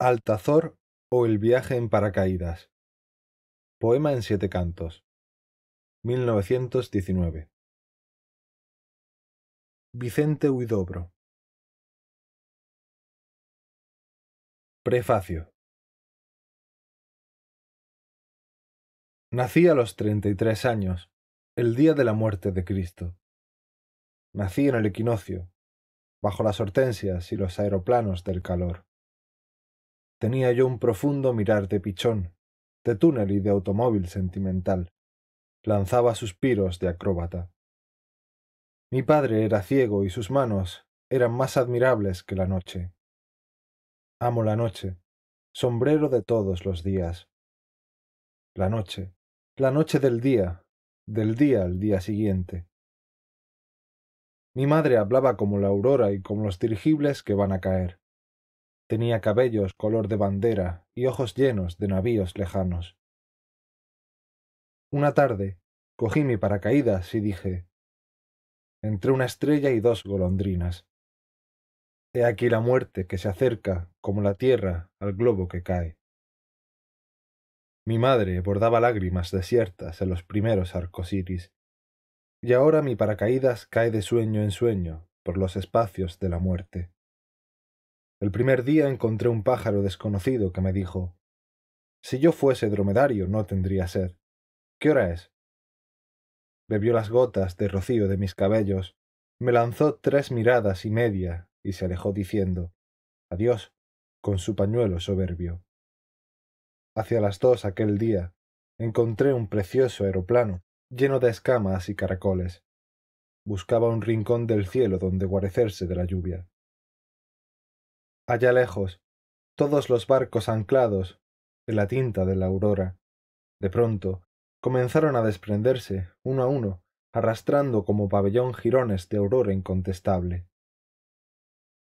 Altazor o El viaje en paracaídas. Poema en siete cantos. 1919. Vicente Huidobro. Prefacio. Nací a los treinta y tres años, el día de la muerte de Cristo. Nací en el equinoccio, bajo las hortensias y los aeroplanos del calor tenía yo un profundo mirar de pichón, de túnel y de automóvil sentimental. Lanzaba suspiros de acróbata. Mi padre era ciego y sus manos eran más admirables que la noche. Amo la noche, sombrero de todos los días. La noche, la noche del día, del día al día siguiente. Mi madre hablaba como la aurora y como los dirigibles que van a caer tenía cabellos color de bandera y ojos llenos de navíos lejanos. Una tarde cogí mi paracaídas y dije entre una estrella y dos golondrinas. He aquí la muerte que se acerca como la tierra al globo que cae. Mi madre bordaba lágrimas desiertas en los primeros arcosiris, y ahora mi paracaídas cae de sueño en sueño por los espacios de la muerte. El primer día encontré un pájaro desconocido que me dijo Si yo fuese dromedario no tendría ser. ¿Qué hora es? Bebió las gotas de rocío de mis cabellos, me lanzó tres miradas y media y se alejó diciendo Adiós con su pañuelo soberbio. Hacia las dos aquel día encontré un precioso aeroplano lleno de escamas y caracoles. Buscaba un rincón del cielo donde guarecerse de la lluvia allá lejos, todos los barcos anclados en la tinta de la aurora. De pronto, comenzaron a desprenderse, uno a uno, arrastrando como pabellón jirones de aurora incontestable.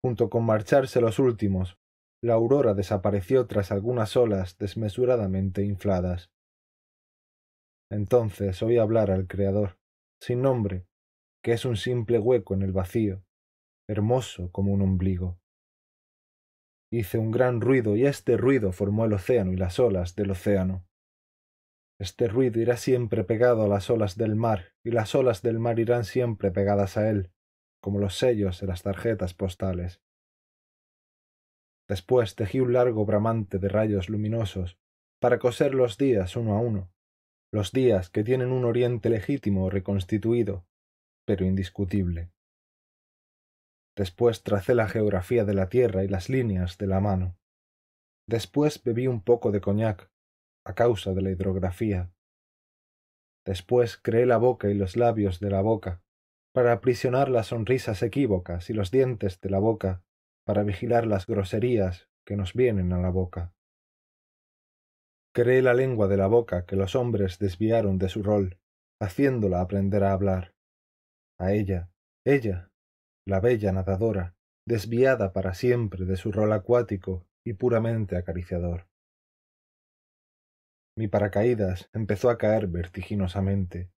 Junto con marcharse los últimos, la aurora desapareció tras algunas olas desmesuradamente infladas. Entonces oí hablar al Creador, sin nombre, que es un simple hueco en el vacío, hermoso como un ombligo. Hice un gran ruido y este ruido formó el océano y las olas del océano. Este ruido irá siempre pegado a las olas del mar y las olas del mar irán siempre pegadas a él, como los sellos de las tarjetas postales. Después tejí un largo bramante de rayos luminosos para coser los días uno a uno, los días que tienen un oriente legítimo reconstituido, pero indiscutible. Después tracé la geografía de la tierra y las líneas de la mano. Después bebí un poco de coñac, a causa de la hidrografía. Después creé la boca y los labios de la boca, para aprisionar las sonrisas equívocas y los dientes de la boca, para vigilar las groserías que nos vienen a la boca. Creé la lengua de la boca que los hombres desviaron de su rol, haciéndola aprender a hablar. A ella, ella la bella nadadora, desviada para siempre de su rol acuático y puramente acariciador. Mi paracaídas empezó a caer vertiginosamente.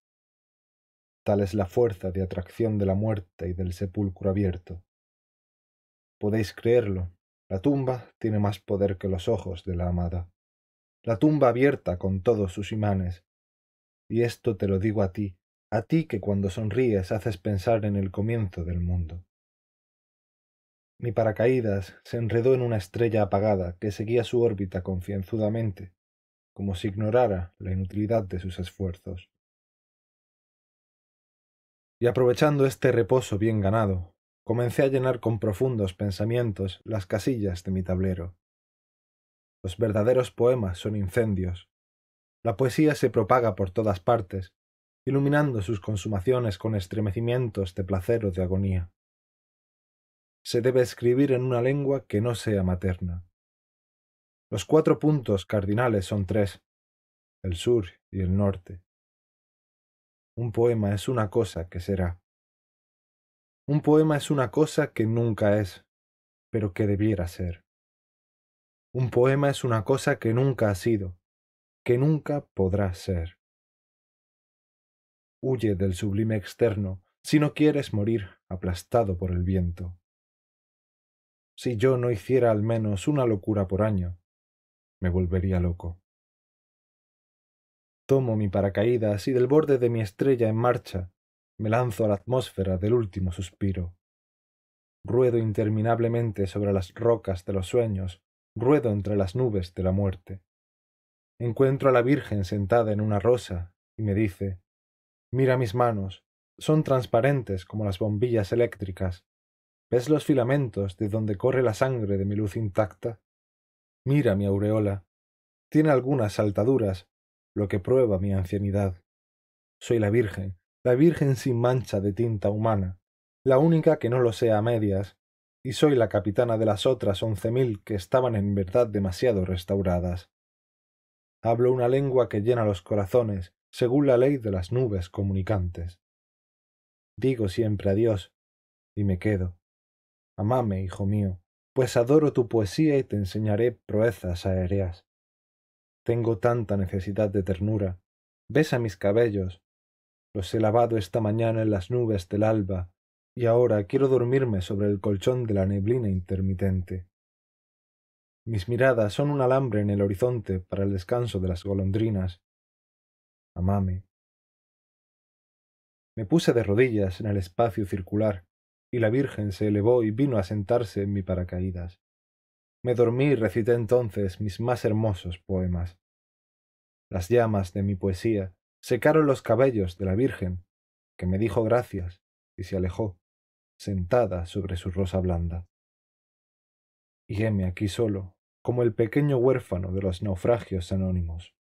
Tal es la fuerza de atracción de la muerte y del sepulcro abierto. Podéis creerlo, la tumba tiene más poder que los ojos de la amada. La tumba abierta con todos sus imanes. Y esto te lo digo a ti, a ti que cuando sonríes haces pensar en el comienzo del mundo. Mi paracaídas se enredó en una estrella apagada que seguía su órbita confianzudamente, como si ignorara la inutilidad de sus esfuerzos. Y aprovechando este reposo bien ganado, comencé a llenar con profundos pensamientos las casillas de mi tablero. Los verdaderos poemas son incendios. La poesía se propaga por todas partes iluminando sus consumaciones con estremecimientos de placer o de agonía. Se debe escribir en una lengua que no sea materna. Los cuatro puntos cardinales son tres, el sur y el norte. Un poema es una cosa que será. Un poema es una cosa que nunca es, pero que debiera ser. Un poema es una cosa que nunca ha sido, que nunca podrá ser. Huye del sublime externo si no quieres morir aplastado por el viento. Si yo no hiciera al menos una locura por año, me volvería loco. Tomo mi paracaídas y del borde de mi estrella en marcha me lanzo a la atmósfera del último suspiro. Ruedo interminablemente sobre las rocas de los sueños, ruedo entre las nubes de la muerte. Encuentro a la Virgen sentada en una rosa y me dice Mira mis manos. Son transparentes como las bombillas eléctricas. ¿Ves los filamentos de donde corre la sangre de mi luz intacta? Mira mi aureola. Tiene algunas saltaduras, lo que prueba mi ancianidad. Soy la Virgen, la Virgen sin mancha de tinta humana, la única que no lo sea a medias, y soy la capitana de las otras once mil que estaban en verdad demasiado restauradas. Hablo una lengua que llena los corazones según la ley de las nubes comunicantes. Digo siempre adiós, y me quedo. Amame, hijo mío, pues adoro tu poesía y te enseñaré proezas aéreas. Tengo tanta necesidad de ternura. Besa mis cabellos. Los he lavado esta mañana en las nubes del alba, y ahora quiero dormirme sobre el colchón de la neblina intermitente. Mis miradas son un alambre en el horizonte para el descanso de las golondrinas, amame. Me puse de rodillas en el espacio circular, y la Virgen se elevó y vino a sentarse en mi paracaídas. Me dormí y recité entonces mis más hermosos poemas. Las llamas de mi poesía secaron los cabellos de la Virgen, que me dijo gracias y se alejó, sentada sobre su rosa blanda. Y aquí solo, como el pequeño huérfano de los naufragios anónimos.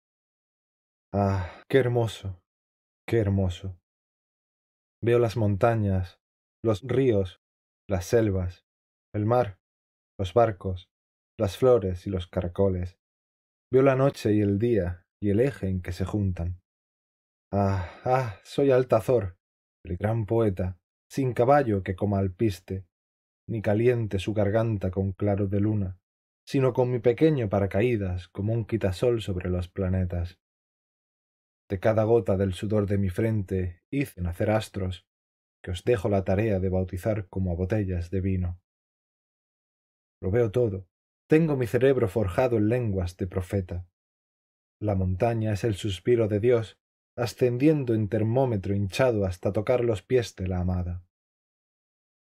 Ah, qué hermoso, qué hermoso. Veo las montañas, los ríos, las selvas, el mar, los barcos, las flores y los caracoles. Veo la noche y el día y el eje en que se juntan. Ah, ah, soy Altazor, el gran poeta, sin caballo que coma alpiste, ni caliente su garganta con claro de luna, sino con mi pequeño paracaídas como un quitasol sobre los planetas de cada gota del sudor de mi frente hice nacer astros, que os dejo la tarea de bautizar como a botellas de vino. Lo veo todo. Tengo mi cerebro forjado en lenguas de profeta. La montaña es el suspiro de Dios, ascendiendo en termómetro hinchado hasta tocar los pies de la amada.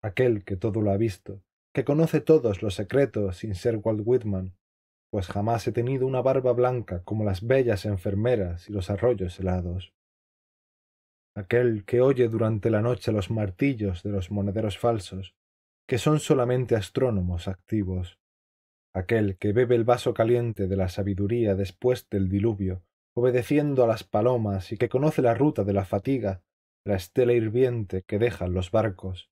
Aquel que todo lo ha visto, que conoce todos los secretos sin ser Walt Whitman, pues jamás he tenido una barba blanca como las bellas enfermeras y los arroyos helados. Aquel que oye durante la noche los martillos de los monederos falsos, que son solamente astrónomos activos. Aquel que bebe el vaso caliente de la sabiduría después del diluvio, obedeciendo a las palomas y que conoce la ruta de la fatiga, la estela hirviente que dejan los barcos.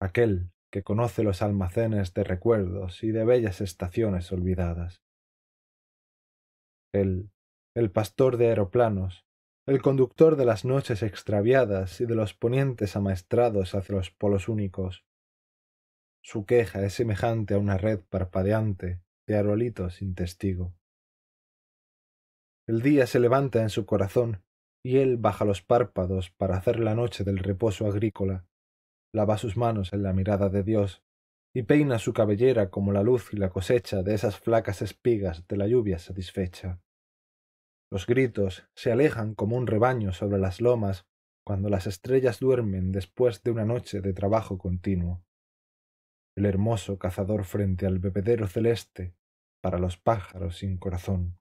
Aquel que conoce los almacenes de recuerdos y de bellas estaciones olvidadas. Él, el pastor de aeroplanos, el conductor de las noches extraviadas y de los ponientes amaestrados hacia los polos únicos. Su queja es semejante a una red parpadeante de arolitos sin testigo. El día se levanta en su corazón y él baja los párpados para hacer la noche del reposo agrícola lava sus manos en la mirada de Dios y peina su cabellera como la luz y la cosecha de esas flacas espigas de la lluvia satisfecha. Los gritos se alejan como un rebaño sobre las lomas cuando las estrellas duermen después de una noche de trabajo continuo. El hermoso cazador frente al bebedero celeste para los pájaros sin corazón.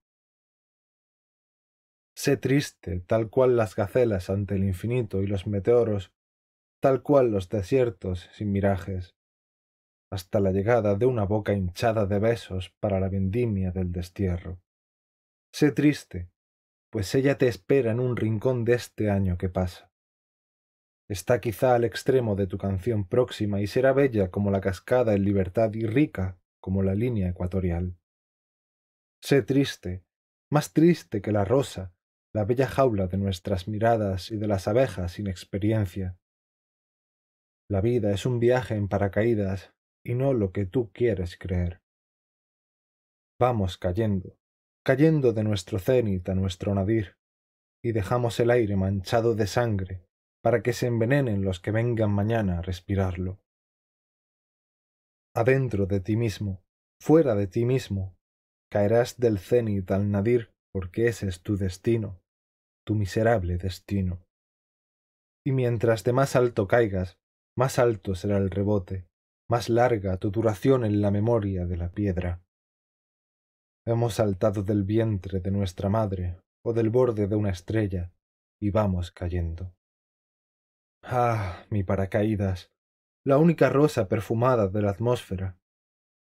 Sé triste, tal cual las gacelas ante el infinito y los meteoros, tal cual los desiertos sin mirajes, hasta la llegada de una boca hinchada de besos para la vendimia del destierro. Sé triste, pues ella te espera en un rincón de este año que pasa. Está quizá al extremo de tu canción próxima y será bella como la cascada en libertad y rica como la línea ecuatorial. Sé triste, más triste que la rosa, la bella jaula de nuestras miradas y de las abejas sin experiencia, la vida es un viaje en paracaídas y no lo que tú quieres creer. Vamos cayendo, cayendo de nuestro cenit a nuestro nadir, y dejamos el aire manchado de sangre para que se envenenen los que vengan mañana a respirarlo. Adentro de ti mismo, fuera de ti mismo, caerás del cenit al nadir porque ese es tu destino, tu miserable destino. Y mientras de más alto caigas, más alto será el rebote, más larga tu duración en la memoria de la piedra. Hemos saltado del vientre de nuestra madre o del borde de una estrella y vamos cayendo. Ah, mi paracaídas, la única rosa perfumada de la atmósfera,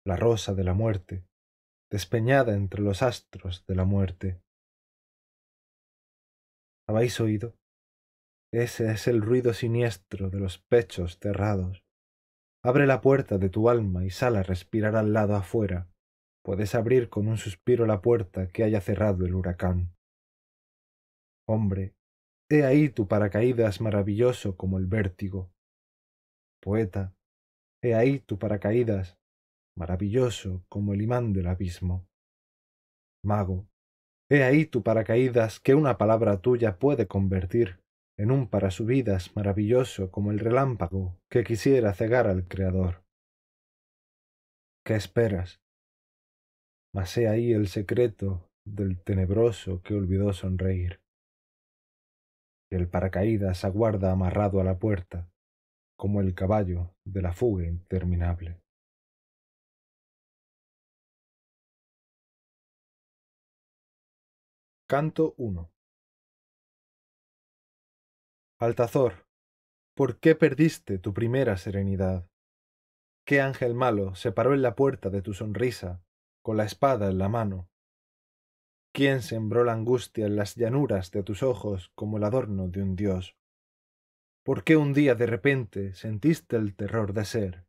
la rosa de la muerte, despeñada entre los astros de la muerte. ¿Habéis oído? Ese es el ruido siniestro de los pechos cerrados. Abre la puerta de tu alma y sal a respirar al lado afuera. Puedes abrir con un suspiro la puerta que haya cerrado el huracán. Hombre, he ahí tu paracaídas maravilloso como el vértigo. Poeta, he ahí tu paracaídas maravilloso como el imán del abismo. Mago, he ahí tu paracaídas que una palabra tuya puede convertir en un para subidas maravilloso como el relámpago que quisiera cegar al Creador. ¿Qué esperas? Mas he ahí el secreto del tenebroso que olvidó sonreír. Y el paracaídas aguarda amarrado a la puerta, como el caballo de la fuga interminable. Canto 1 Altazor, ¿por qué perdiste tu primera serenidad? ¿Qué ángel malo se paró en la puerta de tu sonrisa, con la espada en la mano? ¿Quién sembró la angustia en las llanuras de tus ojos como el adorno de un dios? ¿Por qué un día de repente sentiste el terror de ser?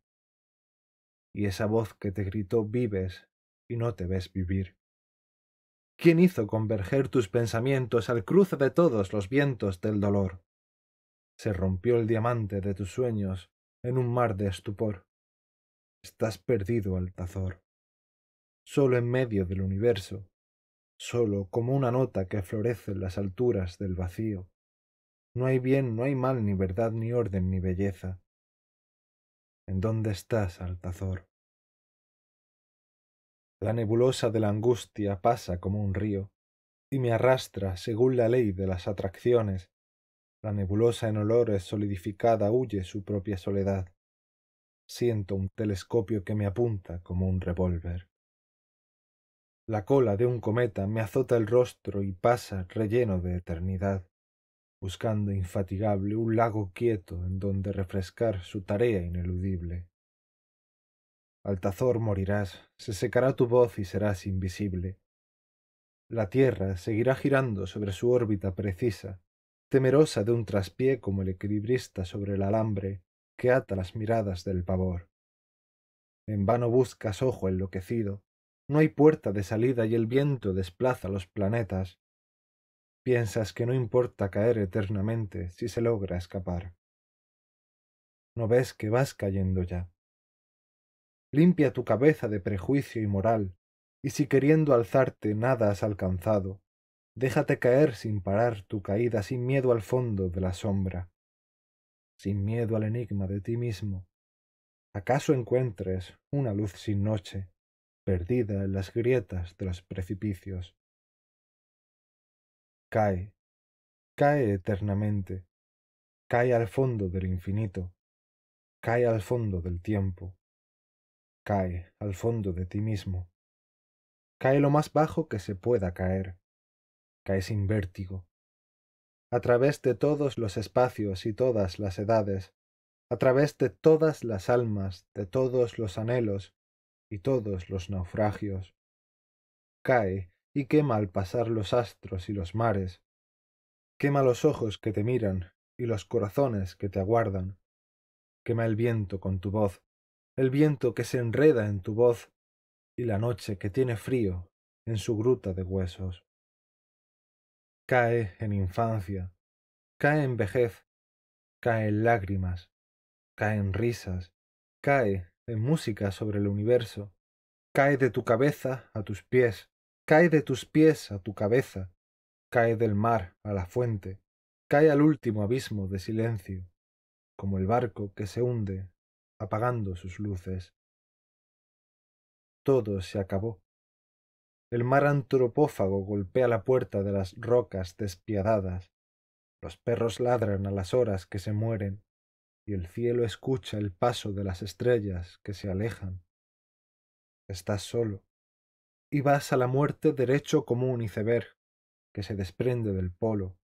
Y esa voz que te gritó vives y no te ves vivir. ¿Quién hizo converger tus pensamientos al cruce de todos los vientos del dolor? Se rompió el diamante de tus sueños en un mar de estupor. Estás perdido, Altazor. Solo en medio del universo, solo como una nota que florece en las alturas del vacío. No hay bien, no hay mal, ni verdad, ni orden, ni belleza. ¿En dónde estás, Altazor? La nebulosa de la angustia pasa como un río y me arrastra, según la ley de las atracciones, la nebulosa en olores solidificada huye su propia soledad. Siento un telescopio que me apunta como un revólver. La cola de un cometa me azota el rostro y pasa relleno de eternidad, buscando infatigable un lago quieto en donde refrescar su tarea ineludible. Altazor morirás, se secará tu voz y serás invisible. La Tierra seguirá girando sobre su órbita precisa, temerosa de un traspié como el equilibrista sobre el alambre que ata las miradas del pavor. En vano buscas ojo enloquecido, no hay puerta de salida y el viento desplaza los planetas. Piensas que no importa caer eternamente si se logra escapar. ¿No ves que vas cayendo ya? Limpia tu cabeza de prejuicio y moral, y si queriendo alzarte nada has alcanzado, Déjate caer sin parar tu caída, sin miedo al fondo de la sombra, sin miedo al enigma de ti mismo. ¿Acaso encuentres una luz sin noche, perdida en las grietas de los precipicios? Cae, cae eternamente, cae al fondo del infinito, cae al fondo del tiempo, cae al fondo de ti mismo, cae lo más bajo que se pueda caer cae sin vértigo. A través de todos los espacios y todas las edades, a través de todas las almas, de todos los anhelos y todos los naufragios. Cae y quema al pasar los astros y los mares. Quema los ojos que te miran y los corazones que te aguardan. Quema el viento con tu voz, el viento que se enreda en tu voz y la noche que tiene frío en su gruta de huesos cae en infancia, cae en vejez, cae en lágrimas, cae en risas, cae en música sobre el universo, cae de tu cabeza a tus pies, cae de tus pies a tu cabeza, cae del mar a la fuente, cae al último abismo de silencio, como el barco que se hunde apagando sus luces. Todo se acabó. El mar antropófago golpea la puerta de las rocas despiadadas. Los perros ladran a las horas que se mueren, y el cielo escucha el paso de las estrellas que se alejan. Estás solo, y vas a la muerte derecho como un iceberg que se desprende del polo.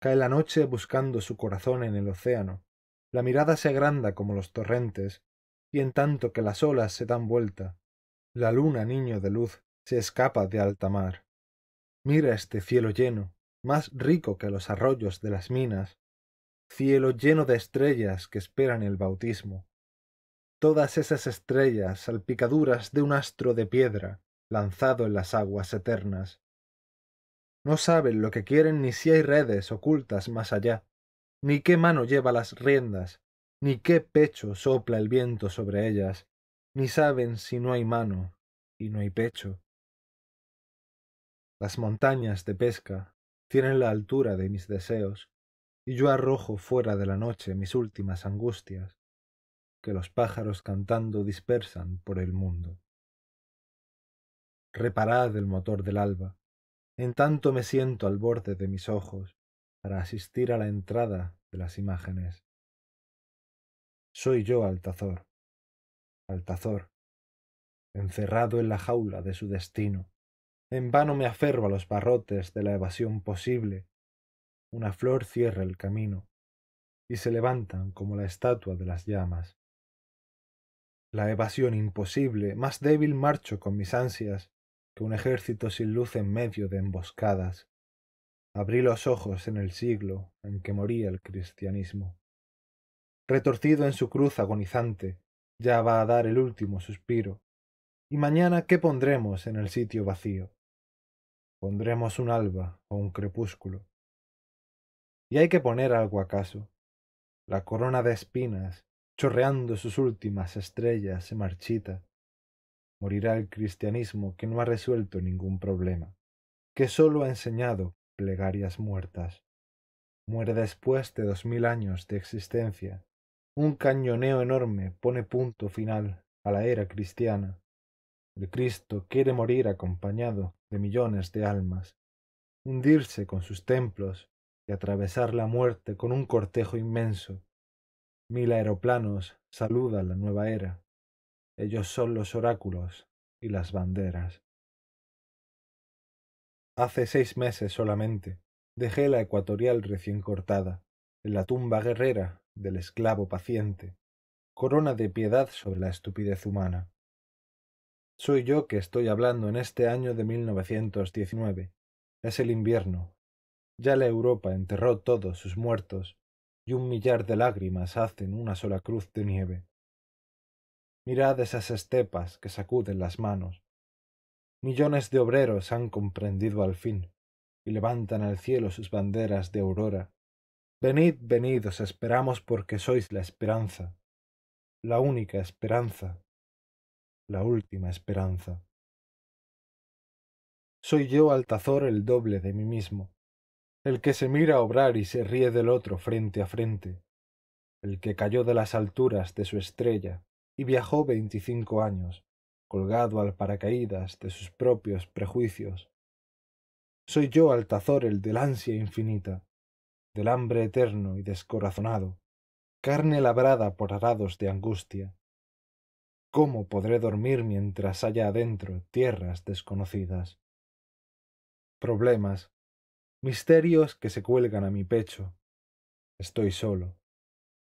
Cae la noche buscando su corazón en el océano. La mirada se agranda como los torrentes, y en tanto que las olas se dan vuelta, la luna, niño de luz, se escapa de alta mar. Mira este cielo lleno, más rico que los arroyos de las minas, cielo lleno de estrellas que esperan el bautismo. Todas esas estrellas salpicaduras de un astro de piedra lanzado en las aguas eternas. No saben lo que quieren ni si hay redes ocultas más allá, ni qué mano lleva las riendas, ni qué pecho sopla el viento sobre ellas, ni saben si no hay mano y no hay pecho, las montañas de pesca tienen la altura de mis deseos, y yo arrojo fuera de la noche mis últimas angustias, que los pájaros cantando dispersan por el mundo. Reparad el motor del alba, en tanto me siento al borde de mis ojos para asistir a la entrada de las imágenes. Soy yo Altazor, Altazor, encerrado en la jaula de su destino. En vano me aferro a los barrotes de la evasión posible. Una flor cierra el camino y se levantan como la estatua de las llamas. La evasión imposible, más débil marcho con mis ansias que un ejército sin luz en medio de emboscadas. Abrí los ojos en el siglo en que moría el cristianismo. Retorcido en su cruz agonizante, ya va a dar el último suspiro. ¿Y mañana qué pondremos en el sitio vacío? Pondremos un alba o un crepúsculo. Y hay que poner algo acaso. La corona de espinas, chorreando sus últimas estrellas, se marchita. Morirá el cristianismo que no ha resuelto ningún problema, que sólo ha enseñado plegarias muertas. Muere después de dos mil años de existencia. Un cañoneo enorme pone punto final a la era cristiana. El Cristo quiere morir acompañado millones de almas, hundirse con sus templos y atravesar la muerte con un cortejo inmenso. Mil aeroplanos saludan la nueva era. Ellos son los oráculos y las banderas. Hace seis meses solamente dejé la ecuatorial recién cortada, en la tumba guerrera del esclavo paciente, corona de piedad sobre la estupidez humana. Soy yo que estoy hablando en este año de 1919. Es el invierno. Ya la Europa enterró todos sus muertos, y un millar de lágrimas hacen una sola cruz de nieve. Mirad esas estepas que sacuden las manos. Millones de obreros han comprendido al fin, y levantan al cielo sus banderas de aurora. Venid, venid, os esperamos porque sois la esperanza, la única esperanza la última esperanza. Soy yo Altazor el doble de mí mismo, el que se mira obrar y se ríe del otro frente a frente, el que cayó de las alturas de su estrella y viajó veinticinco años, colgado al paracaídas de sus propios prejuicios. Soy yo Altazor el del ansia infinita, del hambre eterno y descorazonado, carne labrada por arados de angustia, ¿Cómo podré dormir mientras haya adentro tierras desconocidas? Problemas, misterios que se cuelgan a mi pecho. Estoy solo.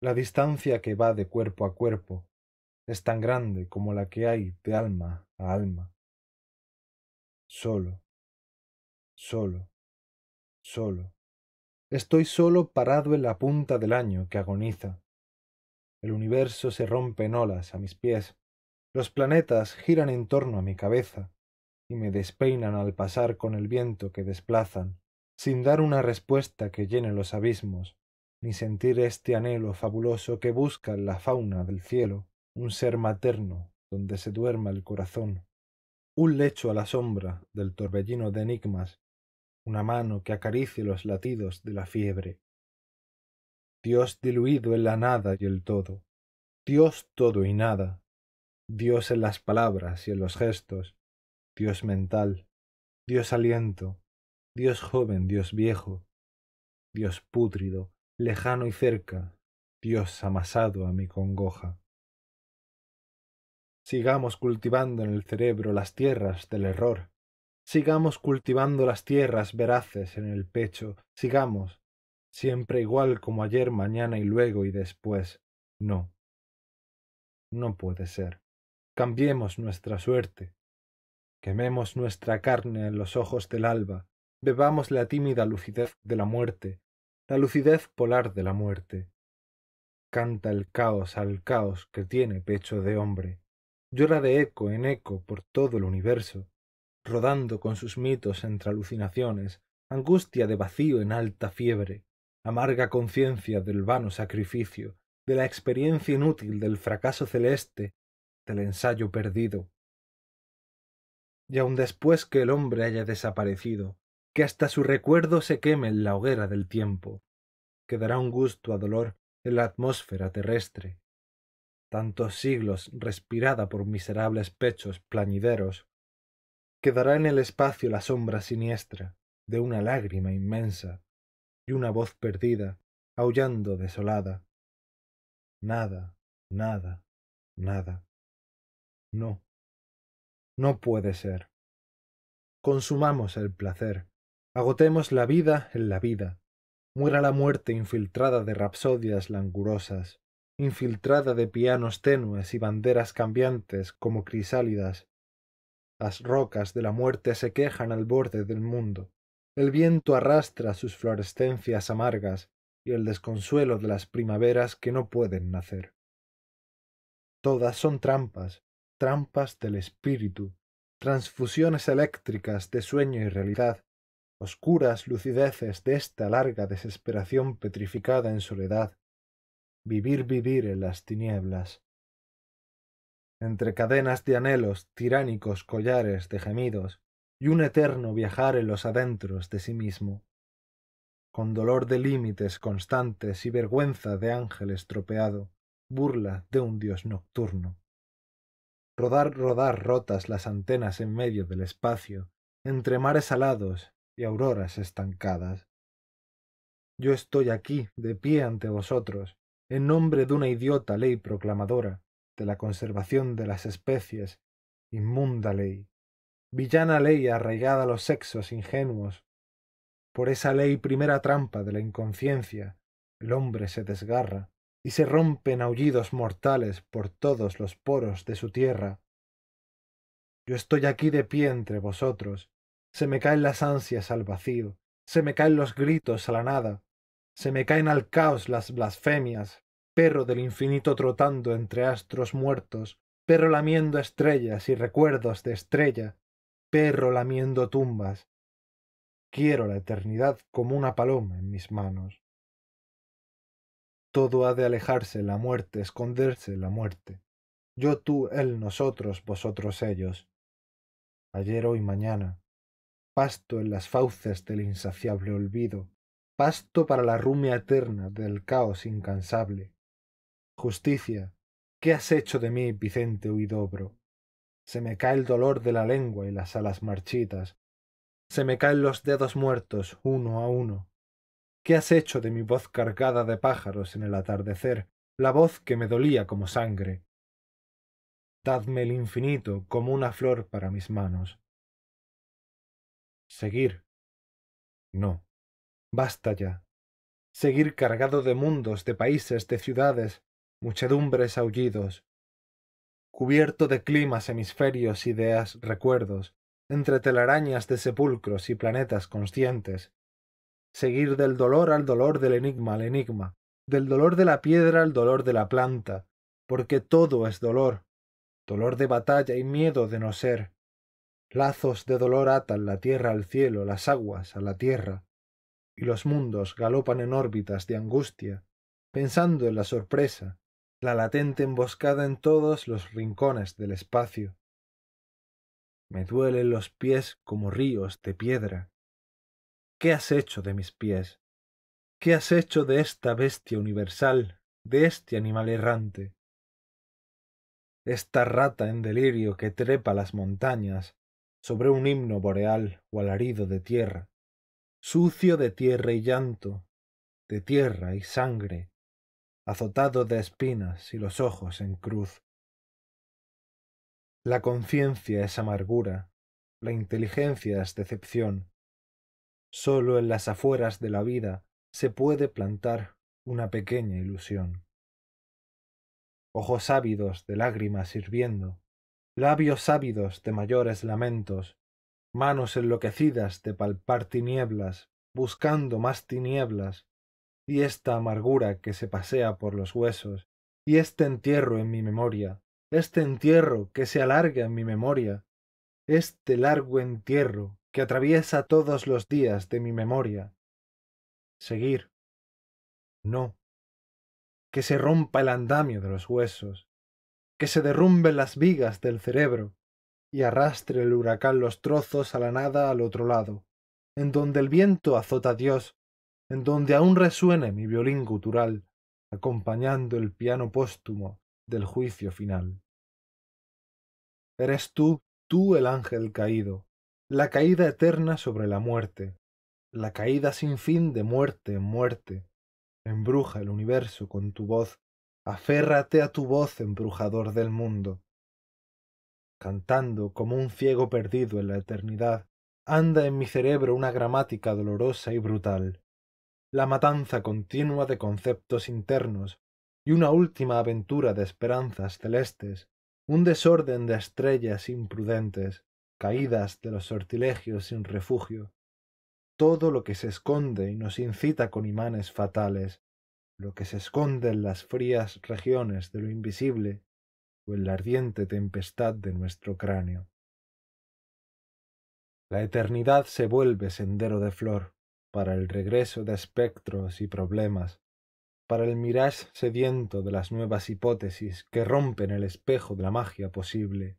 La distancia que va de cuerpo a cuerpo es tan grande como la que hay de alma a alma. Solo, solo, solo. Estoy solo parado en la punta del año que agoniza. El universo se rompe en olas a mis pies los planetas giran en torno a mi cabeza y me despeinan al pasar con el viento que desplazan, sin dar una respuesta que llene los abismos, ni sentir este anhelo fabuloso que busca en la fauna del cielo un ser materno donde se duerma el corazón, un lecho a la sombra del torbellino de enigmas, una mano que acaricie los latidos de la fiebre. Dios diluido en la nada y el todo, Dios todo y nada, Dios en las palabras y en los gestos, Dios mental, Dios aliento, Dios joven, Dios viejo, Dios pútrido, lejano y cerca, Dios amasado a mi congoja. Sigamos cultivando en el cerebro las tierras del error, sigamos cultivando las tierras veraces en el pecho, sigamos, siempre igual como ayer, mañana y luego y después. No. No puede ser cambiemos nuestra suerte. Quememos nuestra carne en los ojos del alba, bebamos la tímida lucidez de la muerte, la lucidez polar de la muerte. Canta el caos al caos que tiene pecho de hombre, llora de eco en eco por todo el universo, rodando con sus mitos entre alucinaciones, angustia de vacío en alta fiebre, amarga conciencia del vano sacrificio, de la experiencia inútil del fracaso celeste, el ensayo perdido. Y aun después que el hombre haya desaparecido, que hasta su recuerdo se queme en la hoguera del tiempo, quedará un gusto a dolor en la atmósfera terrestre. Tantos siglos respirada por miserables pechos plañideros, quedará en el espacio la sombra siniestra de una lágrima inmensa y una voz perdida, aullando desolada. Nada, nada, nada. No, no puede ser. Consumamos el placer, agotemos la vida en la vida, muera la muerte infiltrada de rapsodias langurosas, infiltrada de pianos tenues y banderas cambiantes como crisálidas. Las rocas de la muerte se quejan al borde del mundo, el viento arrastra sus florescencias amargas y el desconsuelo de las primaveras que no pueden nacer. Todas son trampas, trampas del espíritu, transfusiones eléctricas de sueño y realidad, oscuras lucideces de esta larga desesperación petrificada en soledad, vivir vivir en las tinieblas. Entre cadenas de anhelos, tiránicos collares de gemidos, y un eterno viajar en los adentros de sí mismo, con dolor de límites constantes y vergüenza de ángel estropeado, burla de un dios nocturno rodar, rodar rotas las antenas en medio del espacio, entre mares alados y auroras estancadas. Yo estoy aquí, de pie ante vosotros, en nombre de una idiota ley proclamadora de la conservación de las especies, inmunda ley, villana ley arraigada a los sexos ingenuos. Por esa ley primera trampa de la inconsciencia, el hombre se desgarra, y se rompen aullidos mortales por todos los poros de su tierra. Yo estoy aquí de pie entre vosotros, se me caen las ansias al vacío, se me caen los gritos a la nada, se me caen al caos las blasfemias, perro del infinito trotando entre astros muertos, perro lamiendo estrellas y recuerdos de estrella, perro lamiendo tumbas. Quiero la eternidad como una paloma en mis manos. Todo ha de alejarse, la muerte, esconderse, la muerte. Yo, tú, él, nosotros, vosotros, ellos. Ayer, hoy, mañana. Pasto en las fauces del insaciable olvido. Pasto para la rumia eterna del caos incansable. Justicia, ¿qué has hecho de mí, Vicente Huidobro? Se me cae el dolor de la lengua y las alas marchitas. Se me caen los dedos muertos, uno a uno ¿Qué has hecho de mi voz cargada de pájaros en el atardecer, la voz que me dolía como sangre? Dadme el infinito como una flor para mis manos. Seguir. No. Basta ya. Seguir cargado de mundos, de países, de ciudades, muchedumbres aullidos, cubierto de climas, hemisferios, ideas, recuerdos, entre telarañas de sepulcros y planetas conscientes, seguir del dolor al dolor del enigma al enigma, del dolor de la piedra al dolor de la planta, porque todo es dolor, dolor de batalla y miedo de no ser. Lazos de dolor atan la tierra al cielo, las aguas a la tierra, y los mundos galopan en órbitas de angustia, pensando en la sorpresa, la latente emboscada en todos los rincones del espacio. Me duelen los pies como ríos de piedra, ¿Qué has hecho de mis pies? ¿Qué has hecho de esta bestia universal, de este animal errante? Esta rata en delirio que trepa las montañas sobre un himno boreal o alarido de tierra, sucio de tierra y llanto, de tierra y sangre, azotado de espinas y los ojos en cruz. La conciencia es amargura, la inteligencia es decepción, Solo en las afueras de la vida se puede plantar una pequeña ilusión. Ojos ávidos de lágrimas sirviendo, labios ávidos de mayores lamentos, manos enloquecidas de palpar tinieblas, buscando más tinieblas, y esta amargura que se pasea por los huesos, y este entierro en mi memoria, este entierro que se alarga en mi memoria, este largo entierro que atraviesa todos los días de mi memoria. Seguir. No. Que se rompa el andamio de los huesos, que se derrumben las vigas del cerebro y arrastre el huracán los trozos a la nada al otro lado, en donde el viento azota a Dios, en donde aún resuene mi violín gutural, acompañando el piano póstumo del juicio final. Eres tú, tú el ángel caído, la caída eterna sobre la muerte, la caída sin fin de muerte en muerte. Embruja el universo con tu voz, aférrate a tu voz, embrujador del mundo. Cantando como un ciego perdido en la eternidad, anda en mi cerebro una gramática dolorosa y brutal, la matanza continua de conceptos internos y una última aventura de esperanzas celestes, un desorden de estrellas imprudentes, caídas de los sortilegios sin refugio, todo lo que se esconde y nos incita con imanes fatales, lo que se esconde en las frías regiones de lo invisible o en la ardiente tempestad de nuestro cráneo. La eternidad se vuelve sendero de flor para el regreso de espectros y problemas, para el mirage sediento de las nuevas hipótesis que rompen el espejo de la magia posible,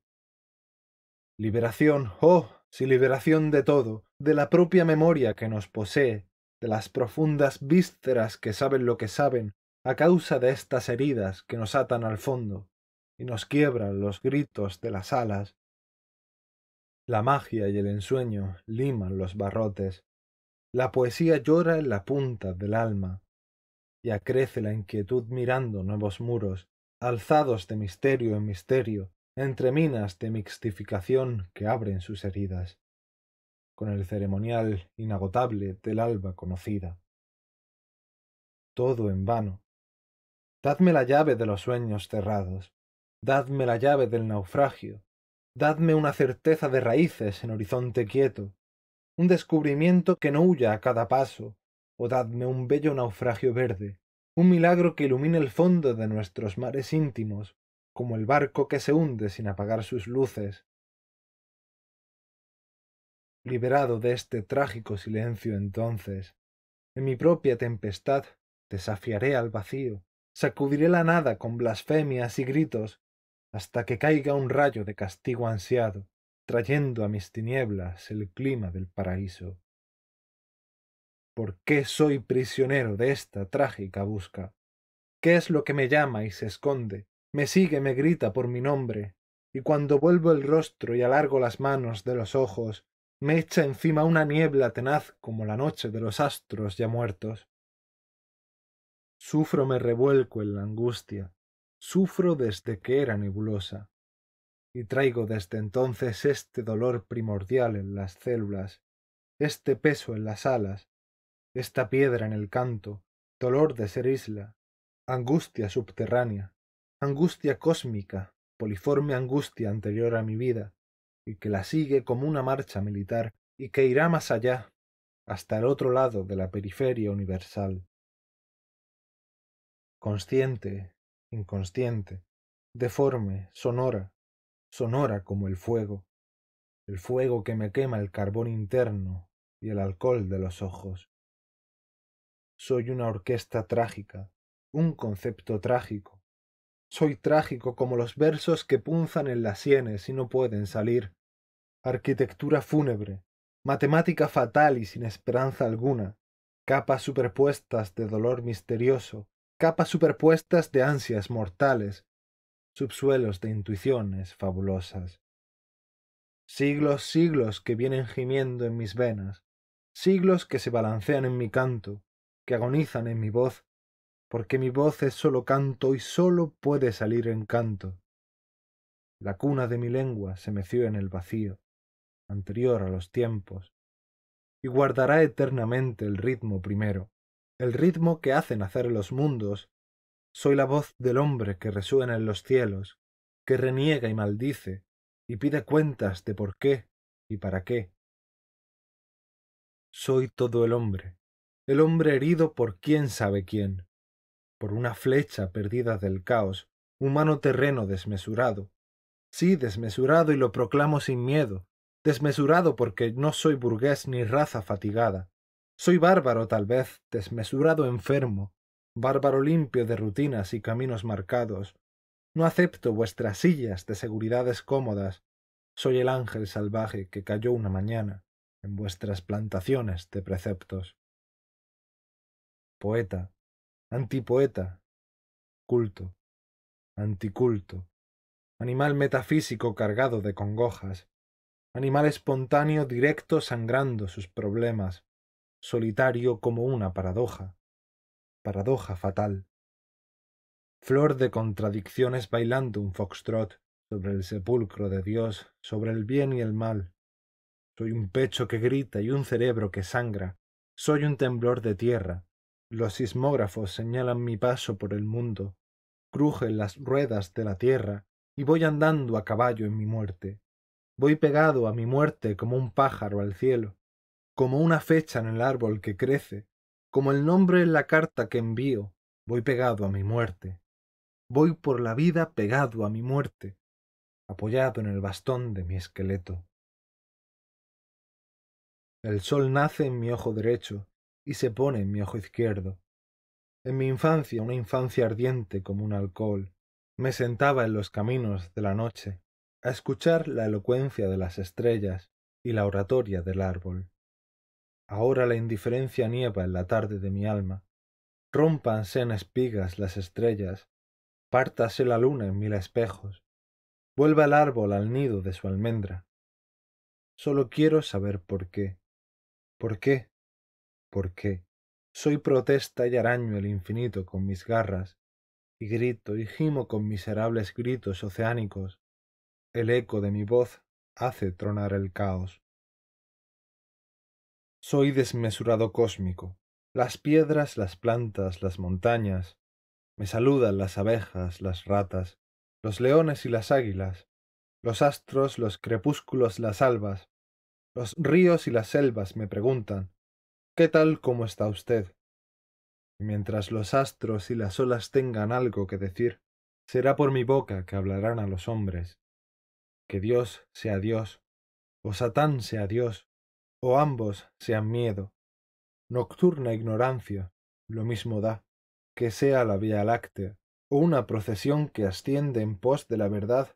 Liberación, oh, si liberación de todo, de la propia memoria que nos posee, de las profundas vísceras que saben lo que saben, a causa de estas heridas que nos atan al fondo y nos quiebran los gritos de las alas. La magia y el ensueño liman los barrotes. La poesía llora en la punta del alma y acrece la inquietud mirando nuevos muros, alzados de misterio en misterio, entre minas de mixtificación que abren sus heridas, con el ceremonial inagotable del alba conocida. Todo en vano. Dadme la llave de los sueños cerrados, dadme la llave del naufragio, dadme una certeza de raíces en horizonte quieto, un descubrimiento que no huya a cada paso, o dadme un bello naufragio verde, un milagro que ilumine el fondo de nuestros mares íntimos, como el barco que se hunde sin apagar sus luces. Liberado de este trágico silencio entonces, en mi propia tempestad desafiaré al vacío, sacudiré la nada con blasfemias y gritos, hasta que caiga un rayo de castigo ansiado, trayendo a mis tinieblas el clima del paraíso. ¿Por qué soy prisionero de esta trágica busca? ¿Qué es lo que me llama y se esconde? me sigue, me grita por mi nombre, y cuando vuelvo el rostro y alargo las manos de los ojos, me echa encima una niebla tenaz como la noche de los astros ya muertos. Sufro me revuelco en la angustia, sufro desde que era nebulosa, y traigo desde entonces este dolor primordial en las células, este peso en las alas, esta piedra en el canto, dolor de ser isla, angustia subterránea angustia cósmica, poliforme angustia anterior a mi vida, y que la sigue como una marcha militar y que irá más allá, hasta el otro lado de la periferia universal. Consciente, inconsciente, deforme, sonora, sonora como el fuego, el fuego que me quema el carbón interno y el alcohol de los ojos. Soy una orquesta trágica, un concepto trágico, soy trágico como los versos que punzan en las sienes y no pueden salir. Arquitectura fúnebre, matemática fatal y sin esperanza alguna, capas superpuestas de dolor misterioso, capas superpuestas de ansias mortales, subsuelos de intuiciones fabulosas. Siglos, siglos que vienen gimiendo en mis venas, siglos que se balancean en mi canto, que agonizan en mi voz, porque mi voz es solo canto y solo puede salir en canto. La cuna de mi lengua se meció en el vacío, anterior a los tiempos, y guardará eternamente el ritmo primero, el ritmo que hacen hacer los mundos. Soy la voz del hombre que resuena en los cielos, que reniega y maldice, y pide cuentas de por qué y para qué. Soy todo el hombre, el hombre herido por quién sabe quién, por una flecha perdida del caos, humano terreno desmesurado. Sí, desmesurado y lo proclamo sin miedo, desmesurado porque no soy burgués ni raza fatigada. Soy bárbaro tal vez, desmesurado enfermo, bárbaro limpio de rutinas y caminos marcados. No acepto vuestras sillas de seguridades cómodas. Soy el ángel salvaje que cayó una mañana en vuestras plantaciones de preceptos. Poeta, antipoeta, culto, anticulto, animal metafísico cargado de congojas, animal espontáneo directo sangrando sus problemas, solitario como una paradoja, paradoja fatal. Flor de contradicciones bailando un foxtrot sobre el sepulcro de Dios, sobre el bien y el mal. Soy un pecho que grita y un cerebro que sangra, soy un temblor de tierra, los sismógrafos señalan mi paso por el mundo, crujen las ruedas de la tierra, y voy andando a caballo en mi muerte. Voy pegado a mi muerte como un pájaro al cielo, como una fecha en el árbol que crece, como el nombre en la carta que envío, voy pegado a mi muerte. Voy por la vida pegado a mi muerte, apoyado en el bastón de mi esqueleto. El sol nace en mi ojo derecho, y se pone en mi ojo izquierdo. En mi infancia, una infancia ardiente como un alcohol, me sentaba en los caminos de la noche a escuchar la elocuencia de las estrellas y la oratoria del árbol. Ahora la indiferencia nieva en la tarde de mi alma. Rómpanse en espigas las estrellas, pártase la luna en mil espejos, vuelva el árbol al nido de su almendra. Solo quiero saber por qué. ¿Por qué? porque soy protesta y araño el infinito con mis garras, y grito y gimo con miserables gritos oceánicos. El eco de mi voz hace tronar el caos. Soy desmesurado cósmico. Las piedras, las plantas, las montañas. Me saludan las abejas, las ratas, los leones y las águilas, los astros, los crepúsculos, las albas, los ríos y las selvas me preguntan, ¿Qué tal cómo está usted? Mientras los astros y las olas tengan algo que decir, será por mi boca que hablarán a los hombres. Que Dios sea Dios, o Satán sea Dios, o ambos sean miedo. Nocturna ignorancia, lo mismo da, que sea la Vía Láctea, o una procesión que asciende en pos de la verdad,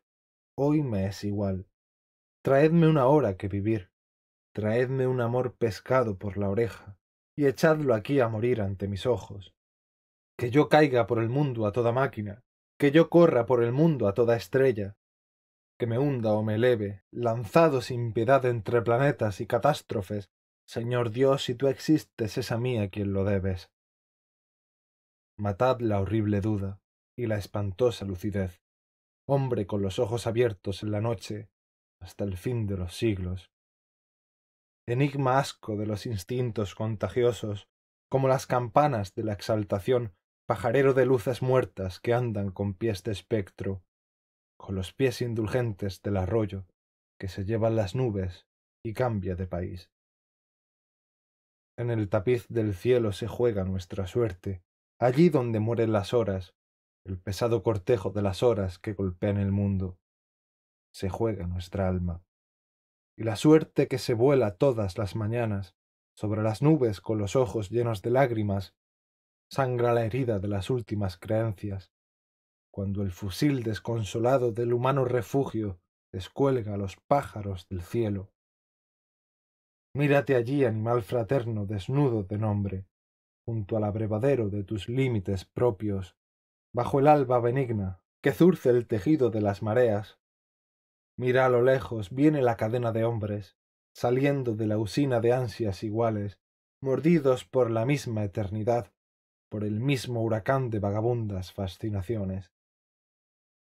hoy me es igual. Traedme una hora que vivir, traedme un amor pescado por la oreja, y echadlo aquí a morir ante mis ojos. Que yo caiga por el mundo a toda máquina, que yo corra por el mundo a toda estrella, que me hunda o me eleve, lanzado sin piedad entre planetas y catástrofes, Señor Dios, si tú existes, es a mí a quien lo debes. Matad la horrible duda y la espantosa lucidez, hombre con los ojos abiertos en la noche hasta el fin de los siglos enigma asco de los instintos contagiosos, como las campanas de la exaltación, pajarero de luces muertas que andan con pies de espectro, con los pies indulgentes del arroyo que se llevan las nubes y cambia de país. En el tapiz del cielo se juega nuestra suerte, allí donde mueren las horas, el pesado cortejo de las horas que golpean el mundo. Se juega nuestra alma y la suerte que se vuela todas las mañanas sobre las nubes con los ojos llenos de lágrimas, sangra la herida de las últimas creencias, cuando el fusil desconsolado del humano refugio descuelga a los pájaros del cielo. Mírate allí, animal fraterno, desnudo de nombre, junto al abrevadero de tus límites propios, bajo el alba benigna que zurce el tejido de las mareas, Mira a lo lejos, viene la cadena de hombres, saliendo de la usina de ansias iguales, mordidos por la misma eternidad, por el mismo huracán de vagabundas fascinaciones.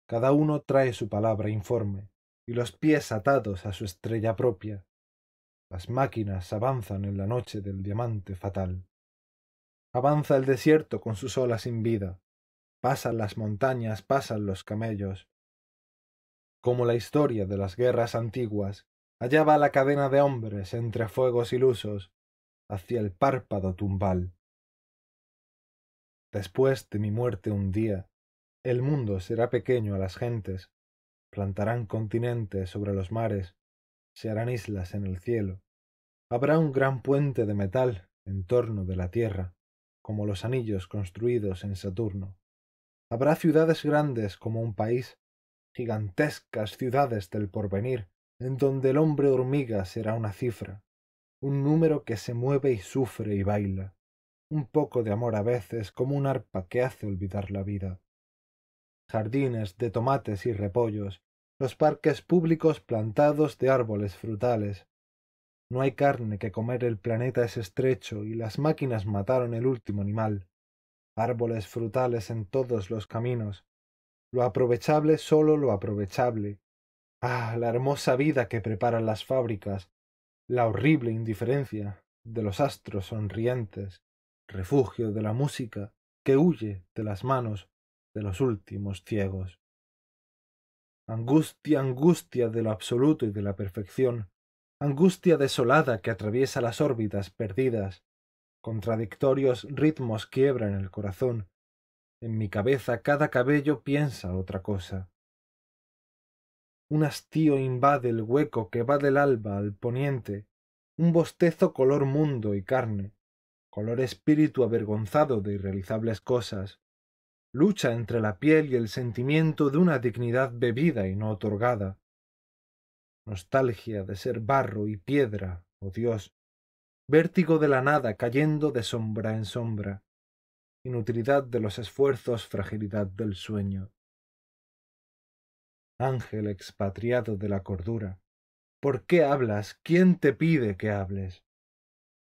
Cada uno trae su palabra informe, y los pies atados a su estrella propia. Las máquinas avanzan en la noche del diamante fatal. Avanza el desierto con sus olas sin vida. Pasan las montañas, pasan los camellos, como la historia de las guerras antiguas, hallaba la cadena de hombres entre fuegos ilusos hacia el párpado tumbal. Después de mi muerte un día, el mundo será pequeño a las gentes, plantarán continentes sobre los mares, se harán islas en el cielo, habrá un gran puente de metal en torno de la tierra, como los anillos construidos en Saturno. Habrá ciudades grandes como un país, gigantescas ciudades del porvenir, en donde el hombre hormiga será una cifra, un número que se mueve y sufre y baila, un poco de amor a veces como un arpa que hace olvidar la vida. Jardines de tomates y repollos, los parques públicos plantados de árboles frutales. No hay carne que comer, el planeta es estrecho y las máquinas mataron el último animal. Árboles frutales en todos los caminos, lo aprovechable, solo lo aprovechable. Ah, la hermosa vida que preparan las fábricas, la horrible indiferencia de los astros sonrientes, refugio de la música que huye de las manos de los últimos ciegos. Angustia, angustia de lo absoluto y de la perfección, angustia desolada que atraviesa las órbitas perdidas, contradictorios ritmos quiebran el corazón, en mi cabeza cada cabello piensa otra cosa. Un hastío invade el hueco que va del alba al poniente, un bostezo color mundo y carne, color espíritu avergonzado de irrealizables cosas, lucha entre la piel y el sentimiento de una dignidad bebida y no otorgada, nostalgia de ser barro y piedra, oh Dios, vértigo de la nada cayendo de sombra en sombra, inutilidad de los esfuerzos, fragilidad del sueño. Ángel expatriado de la cordura, ¿por qué hablas? ¿Quién te pide que hables?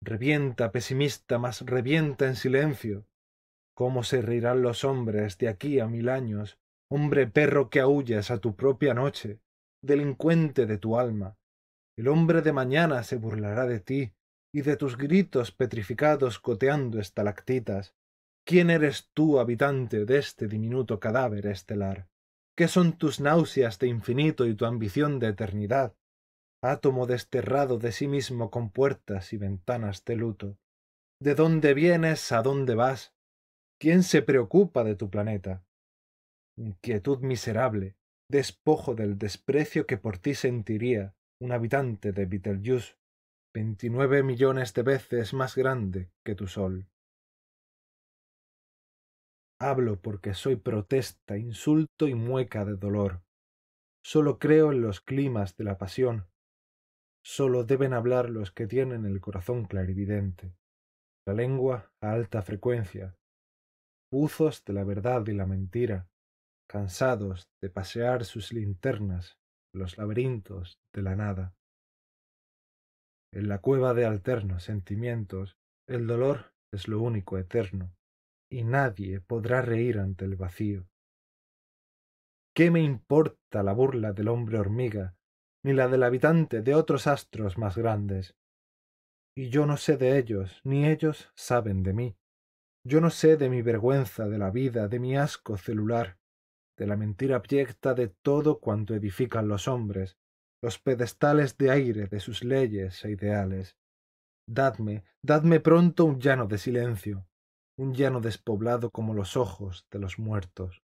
Revienta, pesimista, mas revienta en silencio. ¿Cómo se reirán los hombres de aquí a mil años? Hombre perro que aúllas a tu propia noche, delincuente de tu alma. El hombre de mañana se burlará de ti y de tus gritos petrificados goteando estalactitas. ¿Quién eres tú, habitante de este diminuto cadáver estelar? ¿Qué son tus náuseas de infinito y tu ambición de eternidad? Átomo desterrado de sí mismo con puertas y ventanas de luto. ¿De dónde vienes? ¿A dónde vas? ¿Quién se preocupa de tu planeta? Inquietud miserable, despojo del desprecio que por ti sentiría un habitante de Betelgeuse, veintinueve millones de veces más grande que tu sol. Hablo porque soy protesta, insulto y mueca de dolor. Solo creo en los climas de la pasión. Solo deben hablar los que tienen el corazón clarividente, la lengua a alta frecuencia, buzos de la verdad y la mentira, cansados de pasear sus linternas los laberintos de la nada. En la cueva de alternos sentimientos, el dolor es lo único eterno y nadie podrá reír ante el vacío. ¿Qué me importa la burla del hombre hormiga, ni la del habitante de otros astros más grandes? Y yo no sé de ellos, ni ellos saben de mí. Yo no sé de mi vergüenza de la vida, de mi asco celular, de la mentira abyecta de todo cuanto edifican los hombres, los pedestales de aire de sus leyes e ideales. Dadme, dadme pronto un llano de silencio, un llano despoblado como los ojos de los muertos.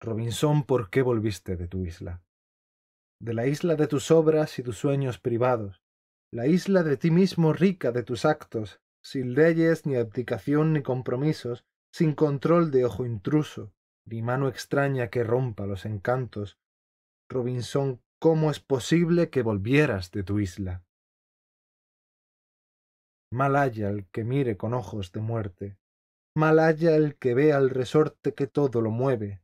Robinson, ¿por qué volviste de tu isla? De la isla de tus obras y tus sueños privados, la isla de ti mismo rica de tus actos, sin leyes, ni abdicación, ni compromisos, sin control de ojo intruso, ni mano extraña que rompa los encantos. Robinson, ¿cómo es posible que volvieras de tu isla? mal haya el que mire con ojos de muerte mal haya el que vea el resorte que todo lo mueve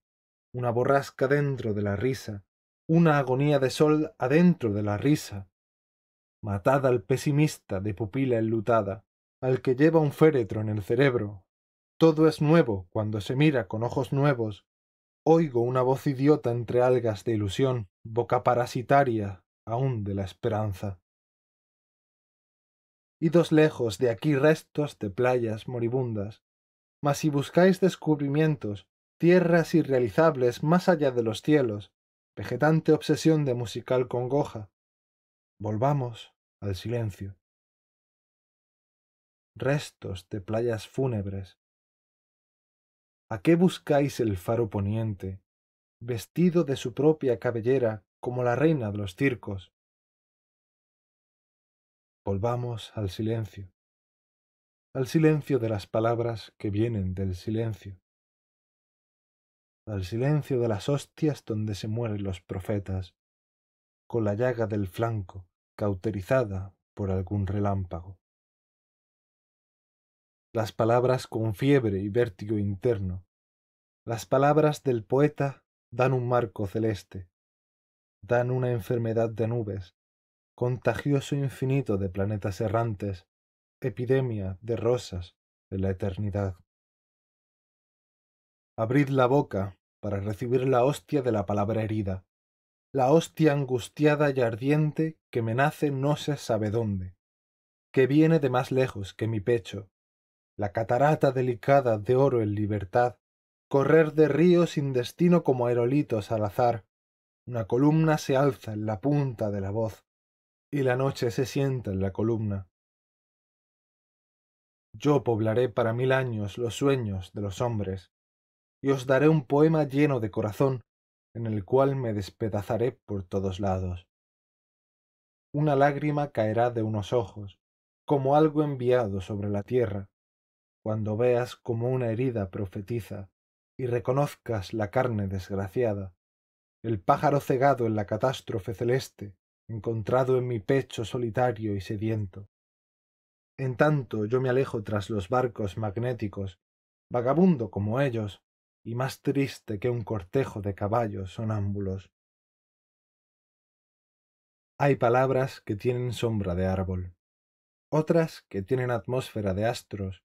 una borrasca dentro de la risa una agonía de sol adentro de la risa matad al pesimista de pupila enlutada al que lleva un féretro en el cerebro todo es nuevo cuando se mira con ojos nuevos oigo una voz idiota entre algas de ilusión boca parasitaria aún de la esperanza Idos lejos de aquí restos de playas moribundas. Mas si buscáis descubrimientos, tierras irrealizables más allá de los cielos, vegetante obsesión de musical congoja, volvamos al silencio. Restos de playas fúnebres. ¿A qué buscáis el faro poniente, vestido de su propia cabellera como la reina de los circos? Volvamos al silencio, al silencio de las palabras que vienen del silencio, al silencio de las hostias donde se mueren los profetas, con la llaga del flanco cauterizada por algún relámpago. Las palabras con fiebre y vértigo interno, las palabras del poeta dan un marco celeste, dan una enfermedad de nubes, contagioso infinito de planetas errantes, epidemia de rosas de la eternidad. Abrid la boca para recibir la hostia de la palabra herida, la hostia angustiada y ardiente que me nace no se sabe dónde, que viene de más lejos que mi pecho, la catarata delicada de oro en libertad, correr de río sin destino como aerolitos al azar, una columna se alza en la punta de la voz, y la noche se sienta en la columna. Yo poblaré para mil años los sueños de los hombres, y os daré un poema lleno de corazón, en el cual me despedazaré por todos lados. Una lágrima caerá de unos ojos, como algo enviado sobre la tierra, cuando veas como una herida profetiza, y reconozcas la carne desgraciada, el pájaro cegado en la catástrofe celeste, encontrado en mi pecho solitario y sediento. En tanto yo me alejo tras los barcos magnéticos, vagabundo como ellos, y más triste que un cortejo de caballos sonámbulos. Hay palabras que tienen sombra de árbol, otras que tienen atmósfera de astros,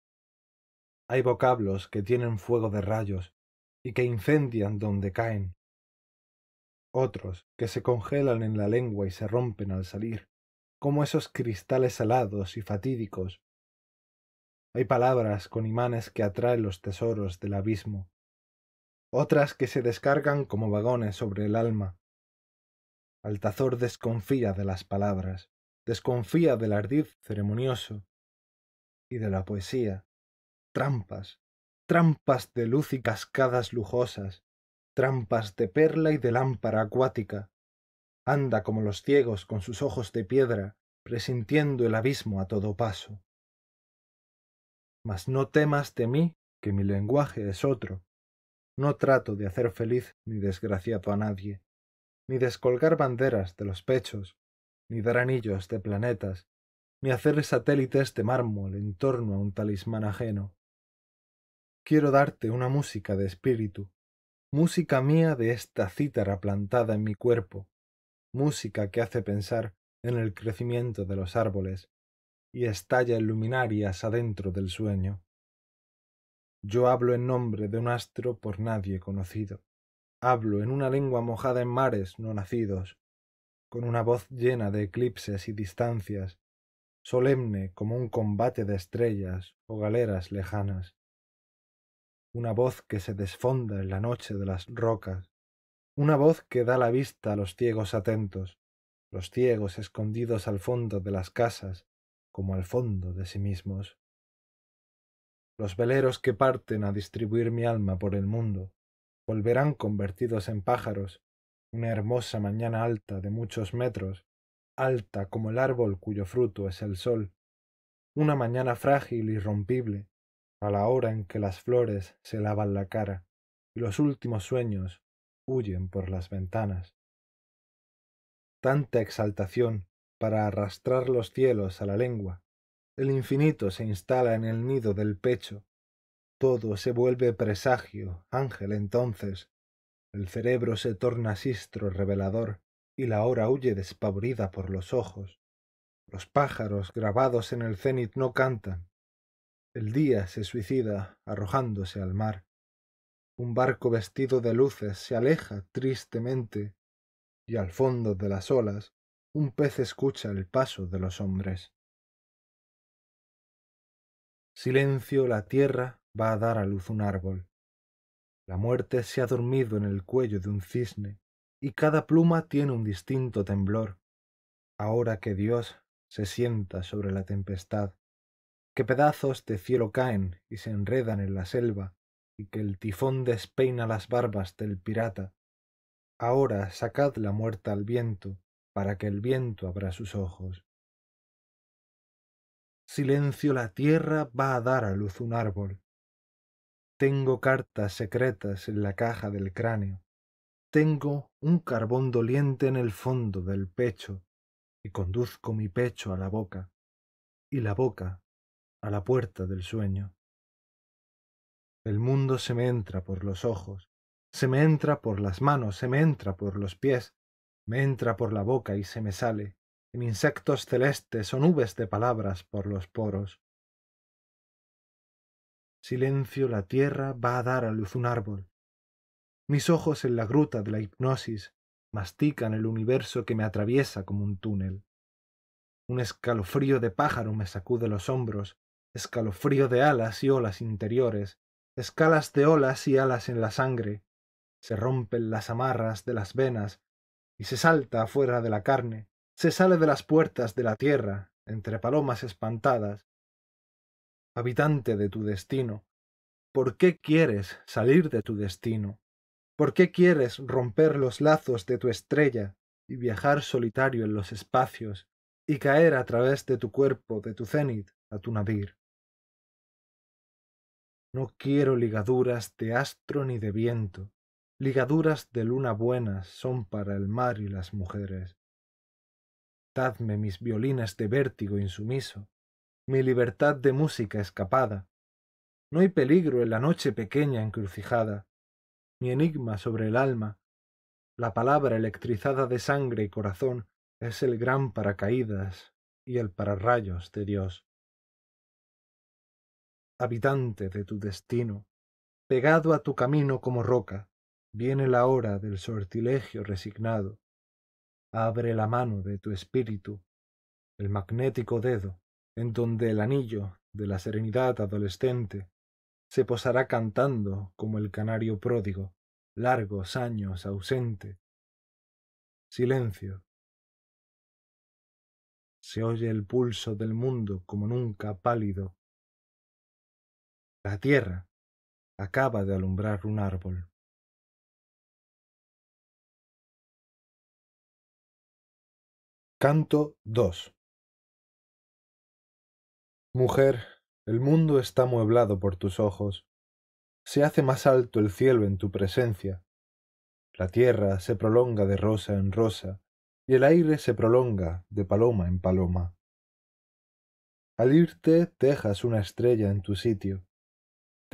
hay vocablos que tienen fuego de rayos y que incendian donde caen, otros que se congelan en la lengua y se rompen al salir, como esos cristales alados y fatídicos. Hay palabras con imanes que atraen los tesoros del abismo, otras que se descargan como vagones sobre el alma. Altazor desconfía de las palabras, desconfía del ardid ceremonioso y de la poesía, trampas, trampas de luz y cascadas lujosas, trampas de perla y de lámpara acuática. Anda como los ciegos con sus ojos de piedra, presintiendo el abismo a todo paso. Mas no temas de mí, que mi lenguaje es otro. No trato de hacer feliz ni desgraciado a nadie, ni descolgar banderas de los pechos, ni dar anillos de planetas, ni hacer satélites de mármol en torno a un talismán ajeno. Quiero darte una música de espíritu, música mía de esta cítara plantada en mi cuerpo, música que hace pensar en el crecimiento de los árboles y estalla en luminarias adentro del sueño. Yo hablo en nombre de un astro por nadie conocido. Hablo en una lengua mojada en mares no nacidos, con una voz llena de eclipses y distancias, solemne como un combate de estrellas o galeras lejanas una voz que se desfonda en la noche de las rocas, una voz que da la vista a los ciegos atentos, los ciegos escondidos al fondo de las casas, como al fondo de sí mismos. Los veleros que parten a distribuir mi alma por el mundo volverán convertidos en pájaros, una hermosa mañana alta de muchos metros, alta como el árbol cuyo fruto es el sol, una mañana frágil y rompible, a la hora en que las flores se lavan la cara y los últimos sueños huyen por las ventanas. Tanta exaltación para arrastrar los cielos a la lengua. El infinito se instala en el nido del pecho. Todo se vuelve presagio, ángel entonces. El cerebro se torna sistro revelador y la hora huye despavorida por los ojos. Los pájaros grabados en el cénit no cantan, el día se suicida arrojándose al mar. Un barco vestido de luces se aleja tristemente y al fondo de las olas un pez escucha el paso de los hombres. Silencio la tierra va a dar a luz un árbol. La muerte se ha dormido en el cuello de un cisne y cada pluma tiene un distinto temblor. Ahora que Dios se sienta sobre la tempestad, que pedazos de cielo caen y se enredan en la selva, y que el tifón despeina las barbas del pirata. Ahora sacad la muerta al viento, para que el viento abra sus ojos. Silencio la tierra va a dar a luz un árbol. Tengo cartas secretas en la caja del cráneo. Tengo un carbón doliente en el fondo del pecho, y conduzco mi pecho a la boca, y la boca a la puerta del sueño. El mundo se me entra por los ojos, se me entra por las manos, se me entra por los pies, me entra por la boca y se me sale, en insectos celestes o nubes de palabras por los poros. Silencio, la tierra va a dar a luz un árbol. Mis ojos en la gruta de la hipnosis mastican el universo que me atraviesa como un túnel. Un escalofrío de pájaro me sacude los hombros, escalofrío de alas y olas interiores, escalas de olas y alas en la sangre, se rompen las amarras de las venas y se salta afuera de la carne, se sale de las puertas de la tierra, entre palomas espantadas. Habitante de tu destino, ¿por qué quieres salir de tu destino? ¿Por qué quieres romper los lazos de tu estrella y viajar solitario en los espacios y caer a través de tu cuerpo, de tu cenit, a tu navir? No quiero ligaduras de astro ni de viento. Ligaduras de luna buenas son para el mar y las mujeres. Dadme mis violines de vértigo insumiso, mi libertad de música escapada. No hay peligro en la noche pequeña encrucijada, mi enigma sobre el alma. La palabra electrizada de sangre y corazón es el gran paracaídas y el pararrayos de Dios habitante de tu destino, pegado a tu camino como roca, viene la hora del sortilegio resignado. Abre la mano de tu espíritu, el magnético dedo, en donde el anillo de la serenidad adolescente se posará cantando como el canario pródigo, largos años ausente. Silencio. Se oye el pulso del mundo como nunca pálido la tierra acaba de alumbrar un árbol. Canto 2 Mujer, el mundo está mueblado por tus ojos. Se hace más alto el cielo en tu presencia. La tierra se prolonga de rosa en rosa, y el aire se prolonga de paloma en paloma. Al irte dejas una estrella en tu sitio,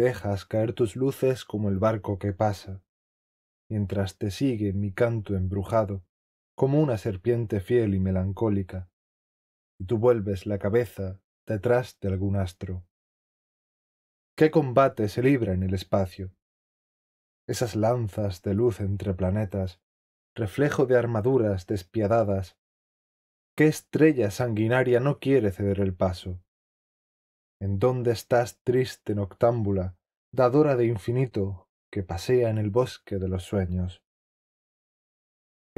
dejas caer tus luces como el barco que pasa, mientras te sigue mi canto embrujado, como una serpiente fiel y melancólica, y tú vuelves la cabeza detrás de algún astro. ¿Qué combate se libra en el espacio? Esas lanzas de luz entre planetas, reflejo de armaduras despiadadas. ¿Qué estrella sanguinaria no quiere ceder el paso? ¿En dónde estás triste noctámbula, dadora de infinito, que pasea en el bosque de los sueños?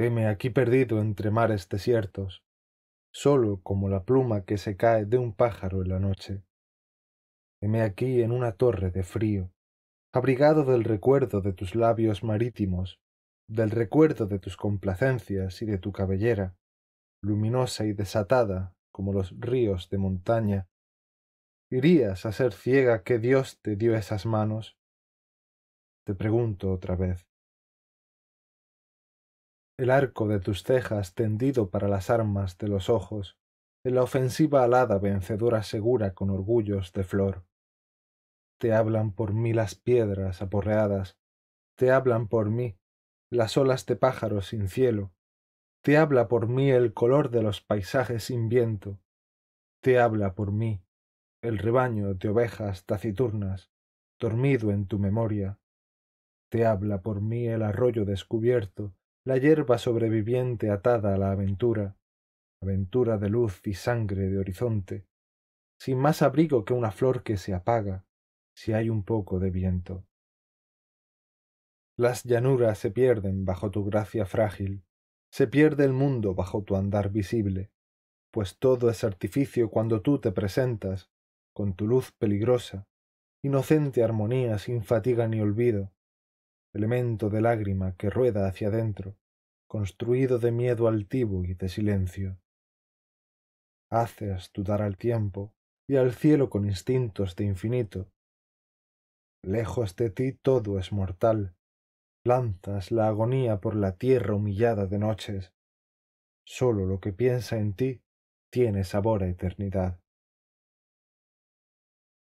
Heme aquí perdido entre mares desiertos, solo como la pluma que se cae de un pájaro en la noche. Heme aquí en una torre de frío, abrigado del recuerdo de tus labios marítimos, del recuerdo de tus complacencias y de tu cabellera, luminosa y desatada como los ríos de montaña, irías a ser ciega que Dios te dio esas manos? Te pregunto otra vez. El arco de tus cejas tendido para las armas de los ojos, en la ofensiva alada vencedora segura con orgullos de flor. Te hablan por mí las piedras aporreadas, te hablan por mí las olas de pájaros sin cielo, te habla por mí el color de los paisajes sin viento, te habla por mí el rebaño de ovejas taciturnas, dormido en tu memoria. Te habla por mí el arroyo descubierto, la hierba sobreviviente atada a la aventura, aventura de luz y sangre de horizonte, sin más abrigo que una flor que se apaga si hay un poco de viento. Las llanuras se pierden bajo tu gracia frágil, se pierde el mundo bajo tu andar visible, pues todo es artificio cuando tú te presentas, con tu luz peligrosa, inocente armonía sin fatiga ni olvido, elemento de lágrima que rueda hacia adentro, construido de miedo altivo y de silencio. Haces dudar al tiempo y al cielo con instintos de infinito. Lejos de ti todo es mortal, lanzas la agonía por la tierra humillada de noches. Sólo lo que piensa en ti tiene sabor a eternidad.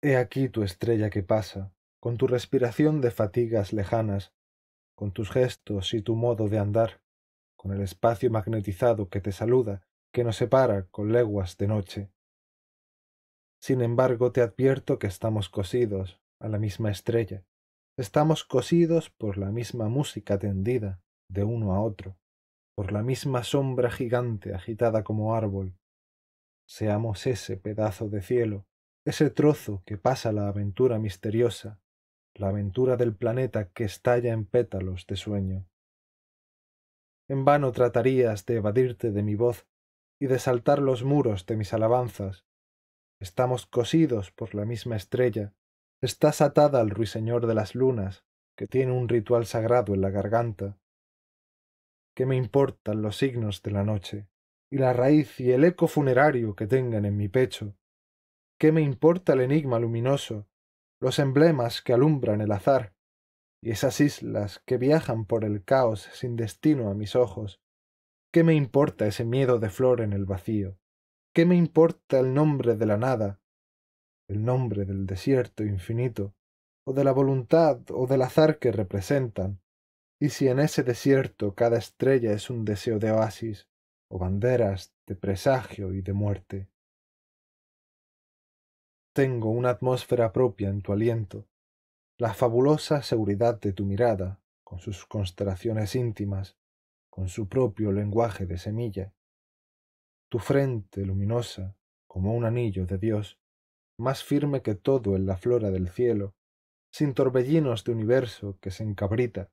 He aquí tu estrella que pasa, con tu respiración de fatigas lejanas, con tus gestos y tu modo de andar, con el espacio magnetizado que te saluda, que nos separa con leguas de noche. Sin embargo, te advierto que estamos cosidos a la misma estrella, estamos cosidos por la misma música tendida de uno a otro, por la misma sombra gigante agitada como árbol. Seamos ese pedazo de cielo ese trozo que pasa la aventura misteriosa, la aventura del planeta que estalla en pétalos de sueño. En vano tratarías de evadirte de mi voz y de saltar los muros de mis alabanzas. Estamos cosidos por la misma estrella, estás atada al ruiseñor de las lunas, que tiene un ritual sagrado en la garganta. ¿Qué me importan los signos de la noche, y la raíz y el eco funerario que tengan en mi pecho? ¿Qué me importa el enigma luminoso, los emblemas que alumbran el azar, y esas islas que viajan por el caos sin destino a mis ojos? ¿Qué me importa ese miedo de flor en el vacío? ¿Qué me importa el nombre de la nada, el nombre del desierto infinito, o de la voluntad o del azar que representan? Y si en ese desierto cada estrella es un deseo de oasis, o banderas de presagio y de muerte tengo una atmósfera propia en tu aliento, la fabulosa seguridad de tu mirada, con sus constelaciones íntimas, con su propio lenguaje de semilla, tu frente luminosa, como un anillo de Dios, más firme que todo en la flora del cielo, sin torbellinos de universo que se encabrita,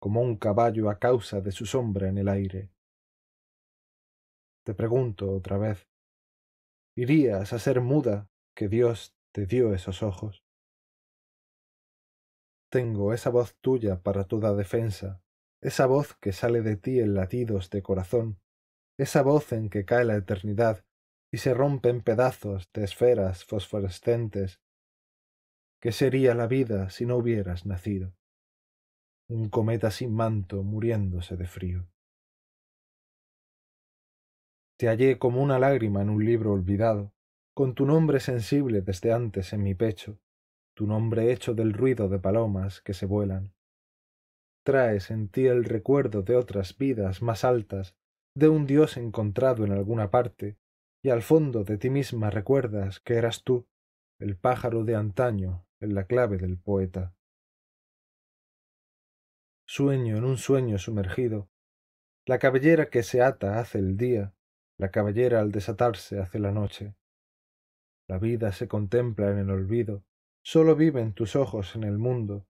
como un caballo a causa de su sombra en el aire. Te pregunto otra vez, ¿irías a ser muda que Dios te dio esos ojos. Tengo esa voz tuya para toda defensa, esa voz que sale de ti en latidos de corazón, esa voz en que cae la eternidad y se rompen pedazos de esferas fosforescentes. ¿Qué sería la vida si no hubieras nacido? Un cometa sin manto muriéndose de frío. Te hallé como una lágrima en un libro olvidado, con tu nombre sensible desde antes en mi pecho, tu nombre hecho del ruido de palomas que se vuelan. Traes en ti el recuerdo de otras vidas más altas, de un Dios encontrado en alguna parte, y al fondo de ti misma recuerdas que eras tú, el pájaro de antaño, en la clave del poeta. Sueño en un sueño sumergido, la cabellera que se ata hace el día, la cabellera al desatarse hace la noche. La vida se contempla en el olvido, sólo viven tus ojos en el mundo,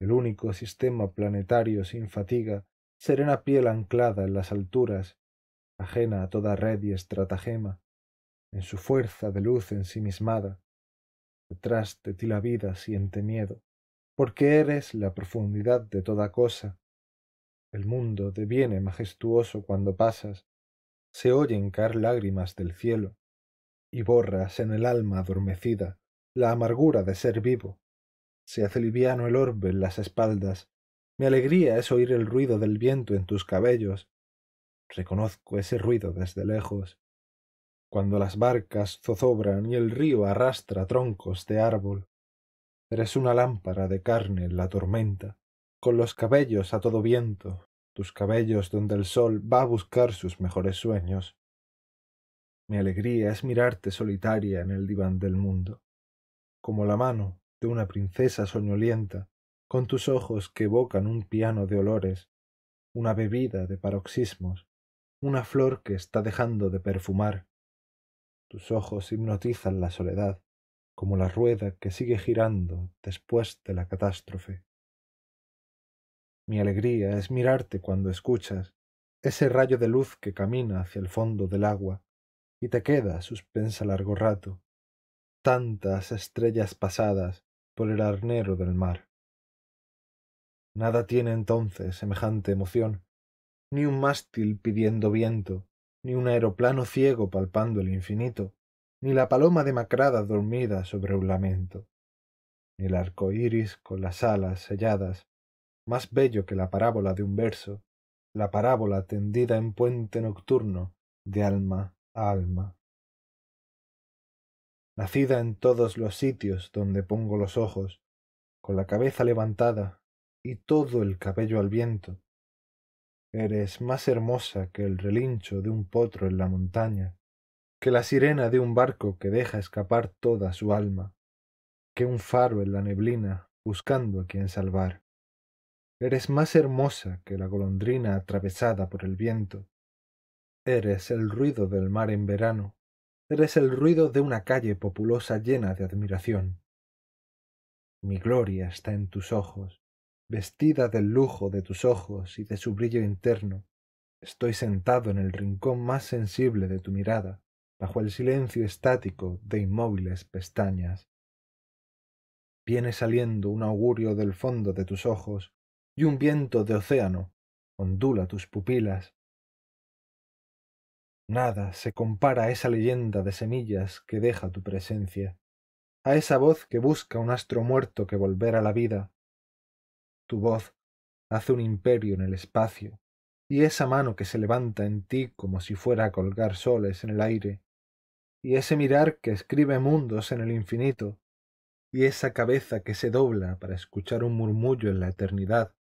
el único sistema planetario sin fatiga, serena piel anclada en las alturas, ajena a toda red y estratagema, en su fuerza de luz ensimismada. Detrás de ti la vida siente miedo, porque eres la profundidad de toda cosa. El mundo deviene majestuoso cuando pasas, se oyen caer lágrimas del cielo, y borras en el alma adormecida la amargura de ser vivo. Se hace liviano el orbe en las espaldas. Mi alegría es oír el ruido del viento en tus cabellos. Reconozco ese ruido desde lejos. Cuando las barcas zozobran y el río arrastra troncos de árbol. Eres una lámpara de carne en la tormenta, con los cabellos a todo viento, tus cabellos donde el sol va a buscar sus mejores sueños. Mi alegría es mirarte solitaria en el diván del mundo, como la mano de una princesa soñolienta, con tus ojos que evocan un piano de olores, una bebida de paroxismos, una flor que está dejando de perfumar. Tus ojos hipnotizan la soledad, como la rueda que sigue girando después de la catástrofe. Mi alegría es mirarte cuando escuchas ese rayo de luz que camina hacia el fondo del agua, y te queda suspensa largo rato, tantas estrellas pasadas por el arnero del mar. Nada tiene entonces semejante emoción, ni un mástil pidiendo viento, ni un aeroplano ciego palpando el infinito, ni la paloma demacrada dormida sobre un lamento, ni el arco iris con las alas selladas, más bello que la parábola de un verso, la parábola tendida en puente nocturno de alma alma. Nacida en todos los sitios donde pongo los ojos, con la cabeza levantada y todo el cabello al viento, eres más hermosa que el relincho de un potro en la montaña, que la sirena de un barco que deja escapar toda su alma, que un faro en la neblina buscando a quien salvar. Eres más hermosa que la golondrina atravesada por el viento, Eres el ruido del mar en verano, eres el ruido de una calle populosa llena de admiración. Mi gloria está en tus ojos, vestida del lujo de tus ojos y de su brillo interno. Estoy sentado en el rincón más sensible de tu mirada, bajo el silencio estático de inmóviles pestañas. Viene saliendo un augurio del fondo de tus ojos, y un viento de océano ondula tus pupilas, Nada se compara a esa leyenda de semillas que deja tu presencia, a esa voz que busca un astro muerto que volver a la vida. Tu voz hace un imperio en el espacio, y esa mano que se levanta en ti como si fuera a colgar soles en el aire, y ese mirar que escribe mundos en el infinito, y esa cabeza que se dobla para escuchar un murmullo en la eternidad,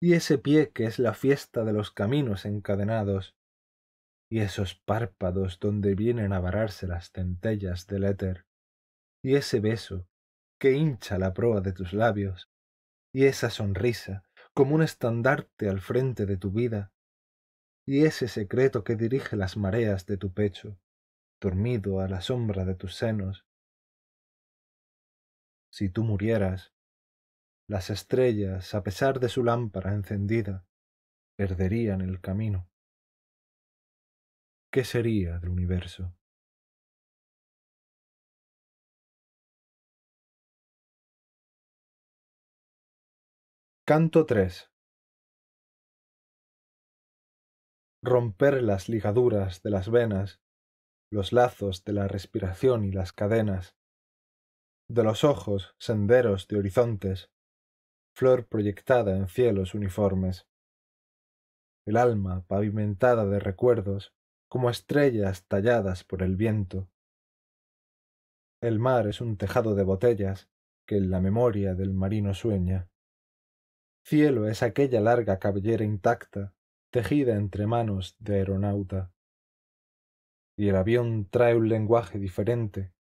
y ese pie que es la fiesta de los caminos encadenados, y esos párpados donde vienen a vararse las centellas del éter, y ese beso que hincha la proa de tus labios, y esa sonrisa como un estandarte al frente de tu vida, y ese secreto que dirige las mareas de tu pecho, dormido a la sombra de tus senos. Si tú murieras, las estrellas, a pesar de su lámpara encendida, perderían el camino. ¿qué sería del universo? Canto 3 Romper las ligaduras de las venas, los lazos de la respiración y las cadenas, de los ojos senderos de horizontes, flor proyectada en cielos uniformes, el alma pavimentada de recuerdos, como estrellas talladas por el viento. El mar es un tejado de botellas que en la memoria del marino sueña. Cielo es aquella larga cabellera intacta, tejida entre manos de aeronauta. Y el avión trae un lenguaje diferente,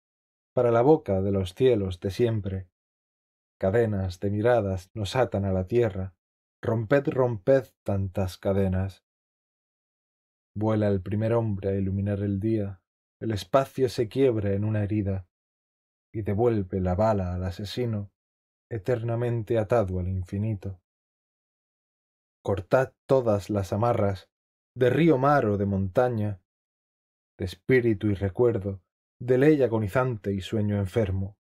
para la boca de los cielos de siempre. Cadenas de miradas nos atan a la tierra, romped, romped tantas cadenas. Vuela el primer hombre a iluminar el día, el espacio se quiebra en una herida y devuelve la bala al asesino, eternamente atado al infinito. Cortad todas las amarras, de río mar o de montaña, de espíritu y recuerdo, de ley agonizante y sueño enfermo.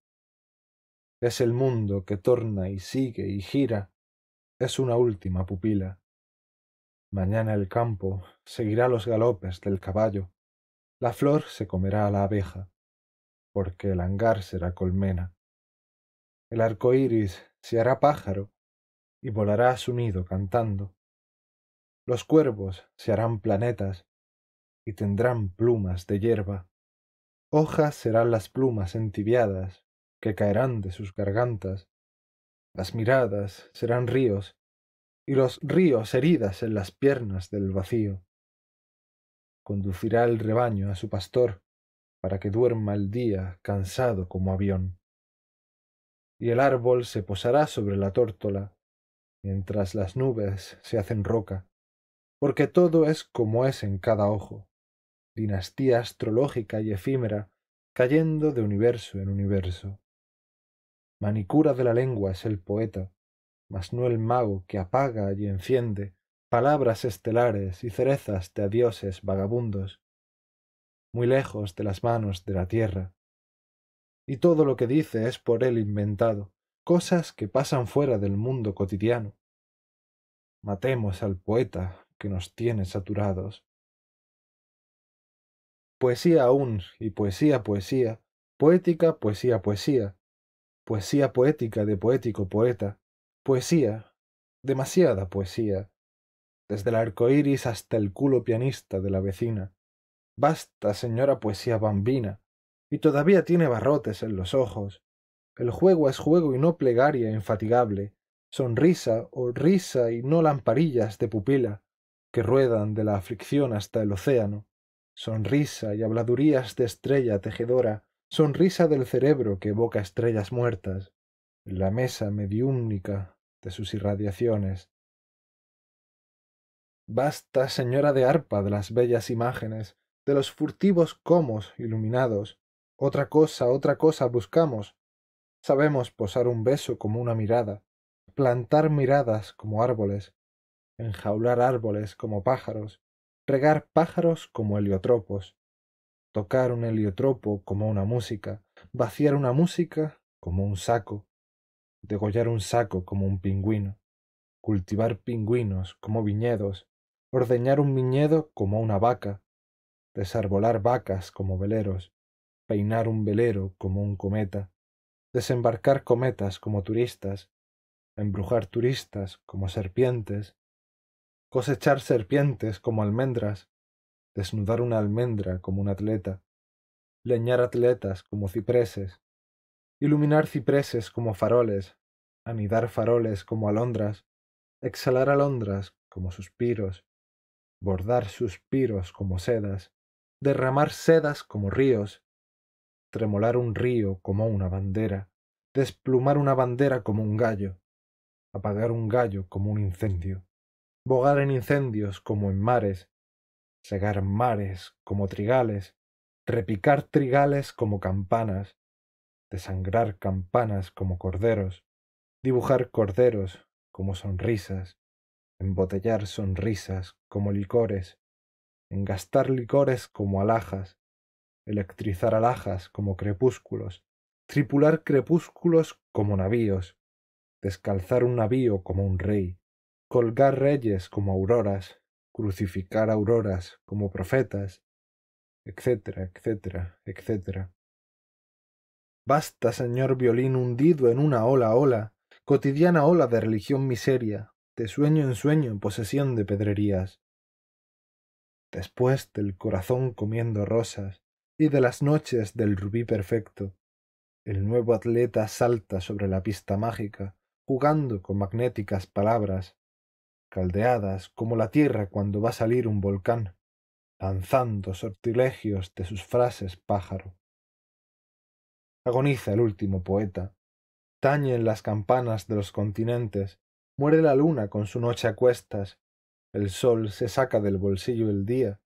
Es el mundo que torna y sigue y gira, es una última pupila mañana el campo seguirá los galopes del caballo la flor se comerá a la abeja porque el hangar será colmena el arco iris se hará pájaro y volará a su nido cantando los cuervos se harán planetas y tendrán plumas de hierba hojas serán las plumas entibiadas que caerán de sus gargantas las miradas serán ríos y los ríos heridas en las piernas del vacío. Conducirá el rebaño a su pastor para que duerma el día cansado como avión. Y el árbol se posará sobre la tórtola, mientras las nubes se hacen roca, porque todo es como es en cada ojo, dinastía astrológica y efímera, cayendo de universo en universo. Manicura de la lengua es el poeta, mas no el mago que apaga y enciende palabras estelares y cerezas de adioses vagabundos, muy lejos de las manos de la tierra. Y todo lo que dice es por él inventado, cosas que pasan fuera del mundo cotidiano. Matemos al poeta que nos tiene saturados. Poesía aún, y poesía, poesía, poética, poesía, poesía, poesía poética de poético poeta, Poesía, demasiada poesía, desde el arco iris hasta el culo pianista de la vecina. Basta, señora poesía bambina, y todavía tiene barrotes en los ojos. El juego es juego y no plegaria infatigable, sonrisa o risa y no lamparillas de pupila que ruedan de la aflicción hasta el océano, sonrisa y habladurías de estrella tejedora, sonrisa del cerebro que evoca estrellas muertas, la mesa mediúmnica de sus irradiaciones. Basta, señora de arpa, de las bellas imágenes, de los furtivos comos iluminados. Otra cosa, otra cosa buscamos. Sabemos posar un beso como una mirada, plantar miradas como árboles, enjaular árboles como pájaros, regar pájaros como heliotropos, tocar un heliotropo como una música, vaciar una música como un saco, degollar un saco como un pingüino, cultivar pingüinos como viñedos, ordeñar un viñedo como una vaca, desarbolar vacas como veleros, peinar un velero como un cometa, desembarcar cometas como turistas, embrujar turistas como serpientes, cosechar serpientes como almendras, desnudar una almendra como un atleta, leñar atletas como cipreses, iluminar cipreses como faroles, anidar faroles como alondras, exhalar alondras como suspiros, bordar suspiros como sedas, derramar sedas como ríos, tremolar un río como una bandera, desplumar una bandera como un gallo, apagar un gallo como un incendio, bogar en incendios como en mares, segar mares como trigales, repicar trigales como campanas, desangrar campanas como corderos, dibujar corderos como sonrisas, embotellar sonrisas como licores, engastar licores como alhajas, electrizar alhajas como crepúsculos, tripular crepúsculos como navíos, descalzar un navío como un rey, colgar reyes como auroras, crucificar auroras como profetas, etcétera, etcétera, etcétera basta señor violín hundido en una ola ola cotidiana ola de religión miseria de sueño en sueño en posesión de pedrerías después del corazón comiendo rosas y de las noches del rubí perfecto el nuevo atleta salta sobre la pista mágica jugando con magnéticas palabras caldeadas como la tierra cuando va a salir un volcán lanzando sortilegios de sus frases pájaro agoniza el último poeta. Tañen las campanas de los continentes, muere la luna con su noche a cuestas, el sol se saca del bolsillo el día,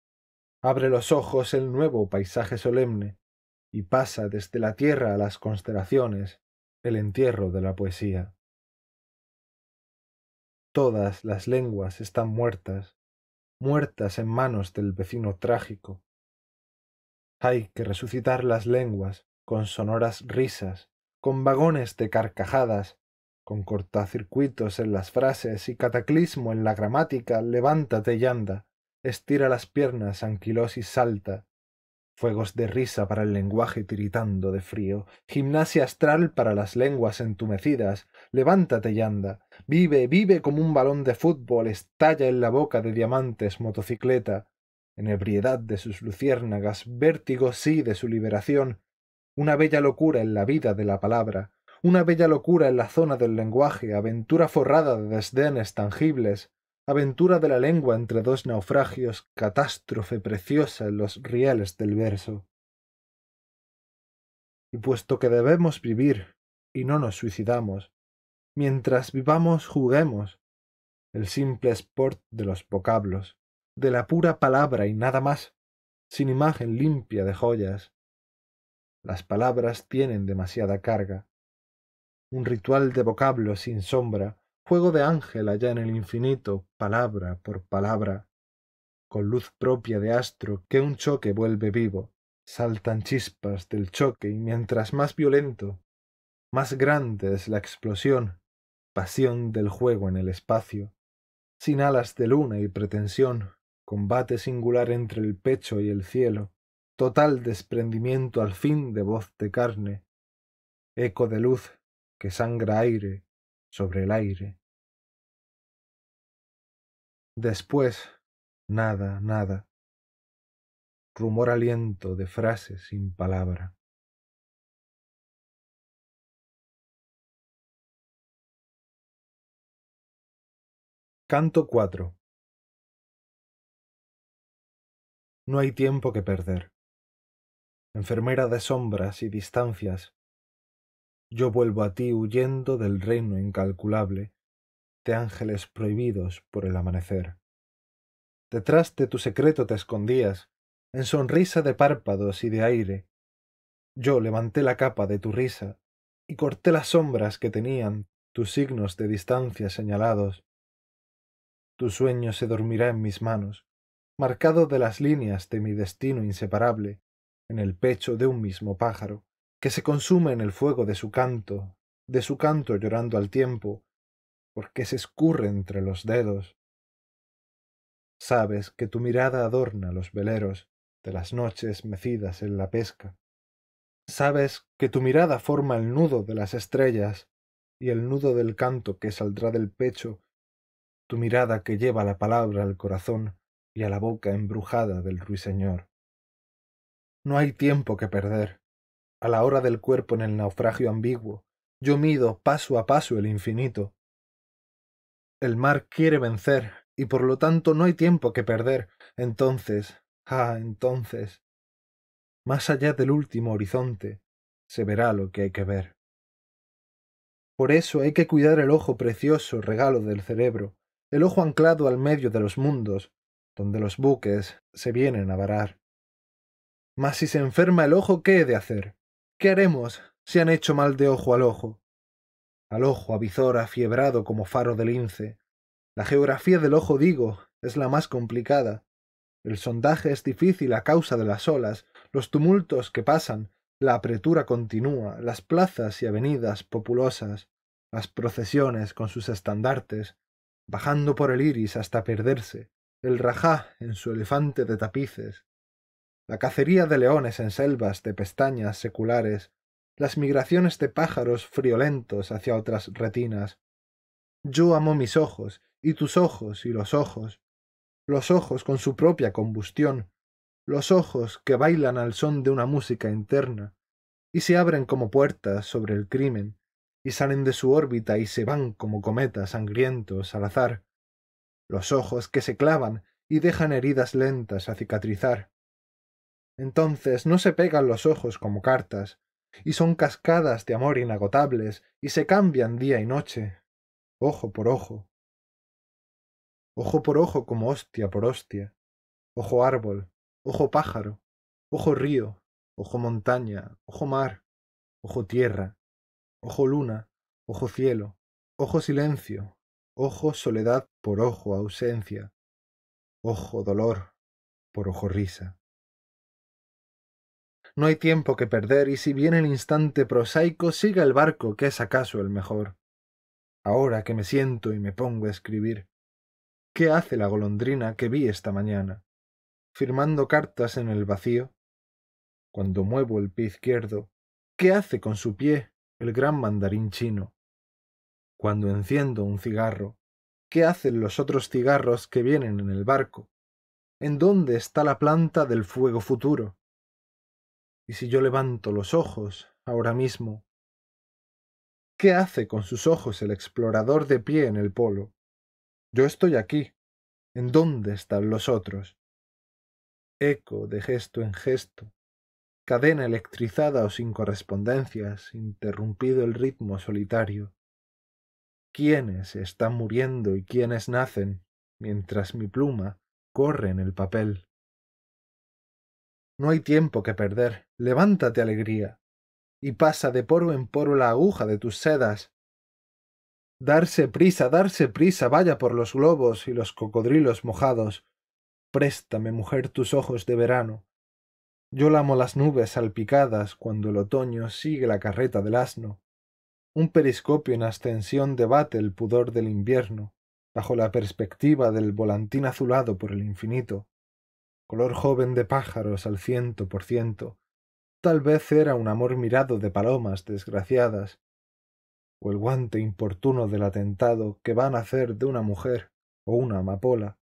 abre los ojos el nuevo paisaje solemne, y pasa desde la tierra a las constelaciones el entierro de la poesía. Todas las lenguas están muertas, muertas en manos del vecino trágico. Hay que resucitar las lenguas, con sonoras risas, con vagones de carcajadas, con cortacircuitos en las frases y cataclismo en la gramática, levántate y anda, estira las piernas, anquilosis salta, fuegos de risa para el lenguaje tiritando de frío, gimnasia astral para las lenguas entumecidas, levántate y anda, vive, vive como un balón de fútbol, estalla en la boca de diamantes motocicleta, en ebriedad de sus luciérnagas, vértigo sí de su liberación, una bella locura en la vida de la palabra, una bella locura en la zona del lenguaje, aventura forrada de desdenes tangibles, aventura de la lengua entre dos naufragios, catástrofe preciosa en los rieles del verso. Y puesto que debemos vivir y no nos suicidamos, mientras vivamos juguemos, el simple sport de los vocablos, de la pura palabra y nada más, sin imagen limpia de joyas, las palabras tienen demasiada carga. Un ritual de vocablos sin sombra, juego de ángel allá en el infinito, palabra por palabra, con luz propia de astro que un choque vuelve vivo. Saltan chispas del choque y mientras más violento, más grande es la explosión, pasión del juego en el espacio, sin alas de luna y pretensión, combate singular entre el pecho y el cielo, total desprendimiento al fin de voz de carne, eco de luz que sangra aire sobre el aire. Después, nada, nada, rumor aliento de frase sin palabra. Canto IV No hay tiempo que perder enfermera de sombras y distancias. Yo vuelvo a ti huyendo del reino incalculable, de ángeles prohibidos por el amanecer. Detrás de tu secreto te escondías, en sonrisa de párpados y de aire. Yo levanté la capa de tu risa y corté las sombras que tenían tus signos de distancia señalados. Tu sueño se dormirá en mis manos, marcado de las líneas de mi destino inseparable, en el pecho de un mismo pájaro, que se consume en el fuego de su canto, de su canto llorando al tiempo, porque se escurre entre los dedos. Sabes que tu mirada adorna los veleros de las noches mecidas en la pesca. Sabes que tu mirada forma el nudo de las estrellas y el nudo del canto que saldrá del pecho, tu mirada que lleva la palabra al corazón y a la boca embrujada del ruiseñor. No hay tiempo que perder. A la hora del cuerpo en el naufragio ambiguo, yo mido paso a paso el infinito. El mar quiere vencer, y por lo tanto no hay tiempo que perder. Entonces, ah, entonces. Más allá del último horizonte, se verá lo que hay que ver. Por eso hay que cuidar el ojo precioso regalo del cerebro, el ojo anclado al medio de los mundos, donde los buques se vienen a varar. Mas si se enferma el ojo, ¿qué he de hacer? ¿Qué haremos si han hecho mal de ojo al ojo? Al ojo, avizora, fiebrado como faro de lince. La geografía del ojo, digo, es la más complicada. El sondaje es difícil a causa de las olas, los tumultos que pasan, la apretura continua, las plazas y avenidas populosas, las procesiones con sus estandartes, bajando por el iris hasta perderse, el rajá en su elefante de tapices, la cacería de leones en selvas de pestañas seculares, las migraciones de pájaros friolentos hacia otras retinas. Yo amo mis ojos, y tus ojos, y los ojos, los ojos con su propia combustión, los ojos que bailan al son de una música interna, y se abren como puertas sobre el crimen, y salen de su órbita y se van como cometas sangrientos al azar, los ojos que se clavan y dejan heridas lentas a cicatrizar, entonces no se pegan los ojos como cartas, y son cascadas de amor inagotables, y se cambian día y noche, ojo por ojo. Ojo por ojo como hostia por hostia, ojo árbol, ojo pájaro, ojo río, ojo montaña, ojo mar, ojo tierra, ojo luna, ojo cielo, ojo silencio, ojo soledad por ojo ausencia, ojo dolor por ojo risa. No hay tiempo que perder y si viene el instante prosaico, siga el barco, que es acaso el mejor. Ahora que me siento y me pongo a escribir. ¿Qué hace la golondrina que vi esta mañana? Firmando cartas en el vacío. Cuando muevo el pie izquierdo, ¿qué hace con su pie el gran mandarín chino? Cuando enciendo un cigarro, ¿qué hacen los otros cigarros que vienen en el barco? ¿En dónde está la planta del fuego futuro? Y si yo levanto los ojos ahora mismo, ¿qué hace con sus ojos el explorador de pie en el polo? Yo estoy aquí. ¿En dónde están los otros? Eco de gesto en gesto, cadena electrizada o sin correspondencias, interrumpido el ritmo solitario. ¿Quiénes están muriendo y quiénes nacen mientras mi pluma corre en el papel? No hay tiempo que perder. Levántate, alegría, y pasa de poro en poro la aguja de tus sedas. Darse prisa, darse prisa, vaya por los globos y los cocodrilos mojados. Préstame, mujer, tus ojos de verano. Yo lamo las nubes salpicadas cuando el otoño sigue la carreta del asno. Un periscopio en ascensión debate el pudor del invierno, bajo la perspectiva del volantín azulado por el infinito color joven de pájaros al ciento por ciento. Tal vez era un amor mirado de palomas desgraciadas, o el guante importuno del atentado que van a hacer de una mujer o una amapola,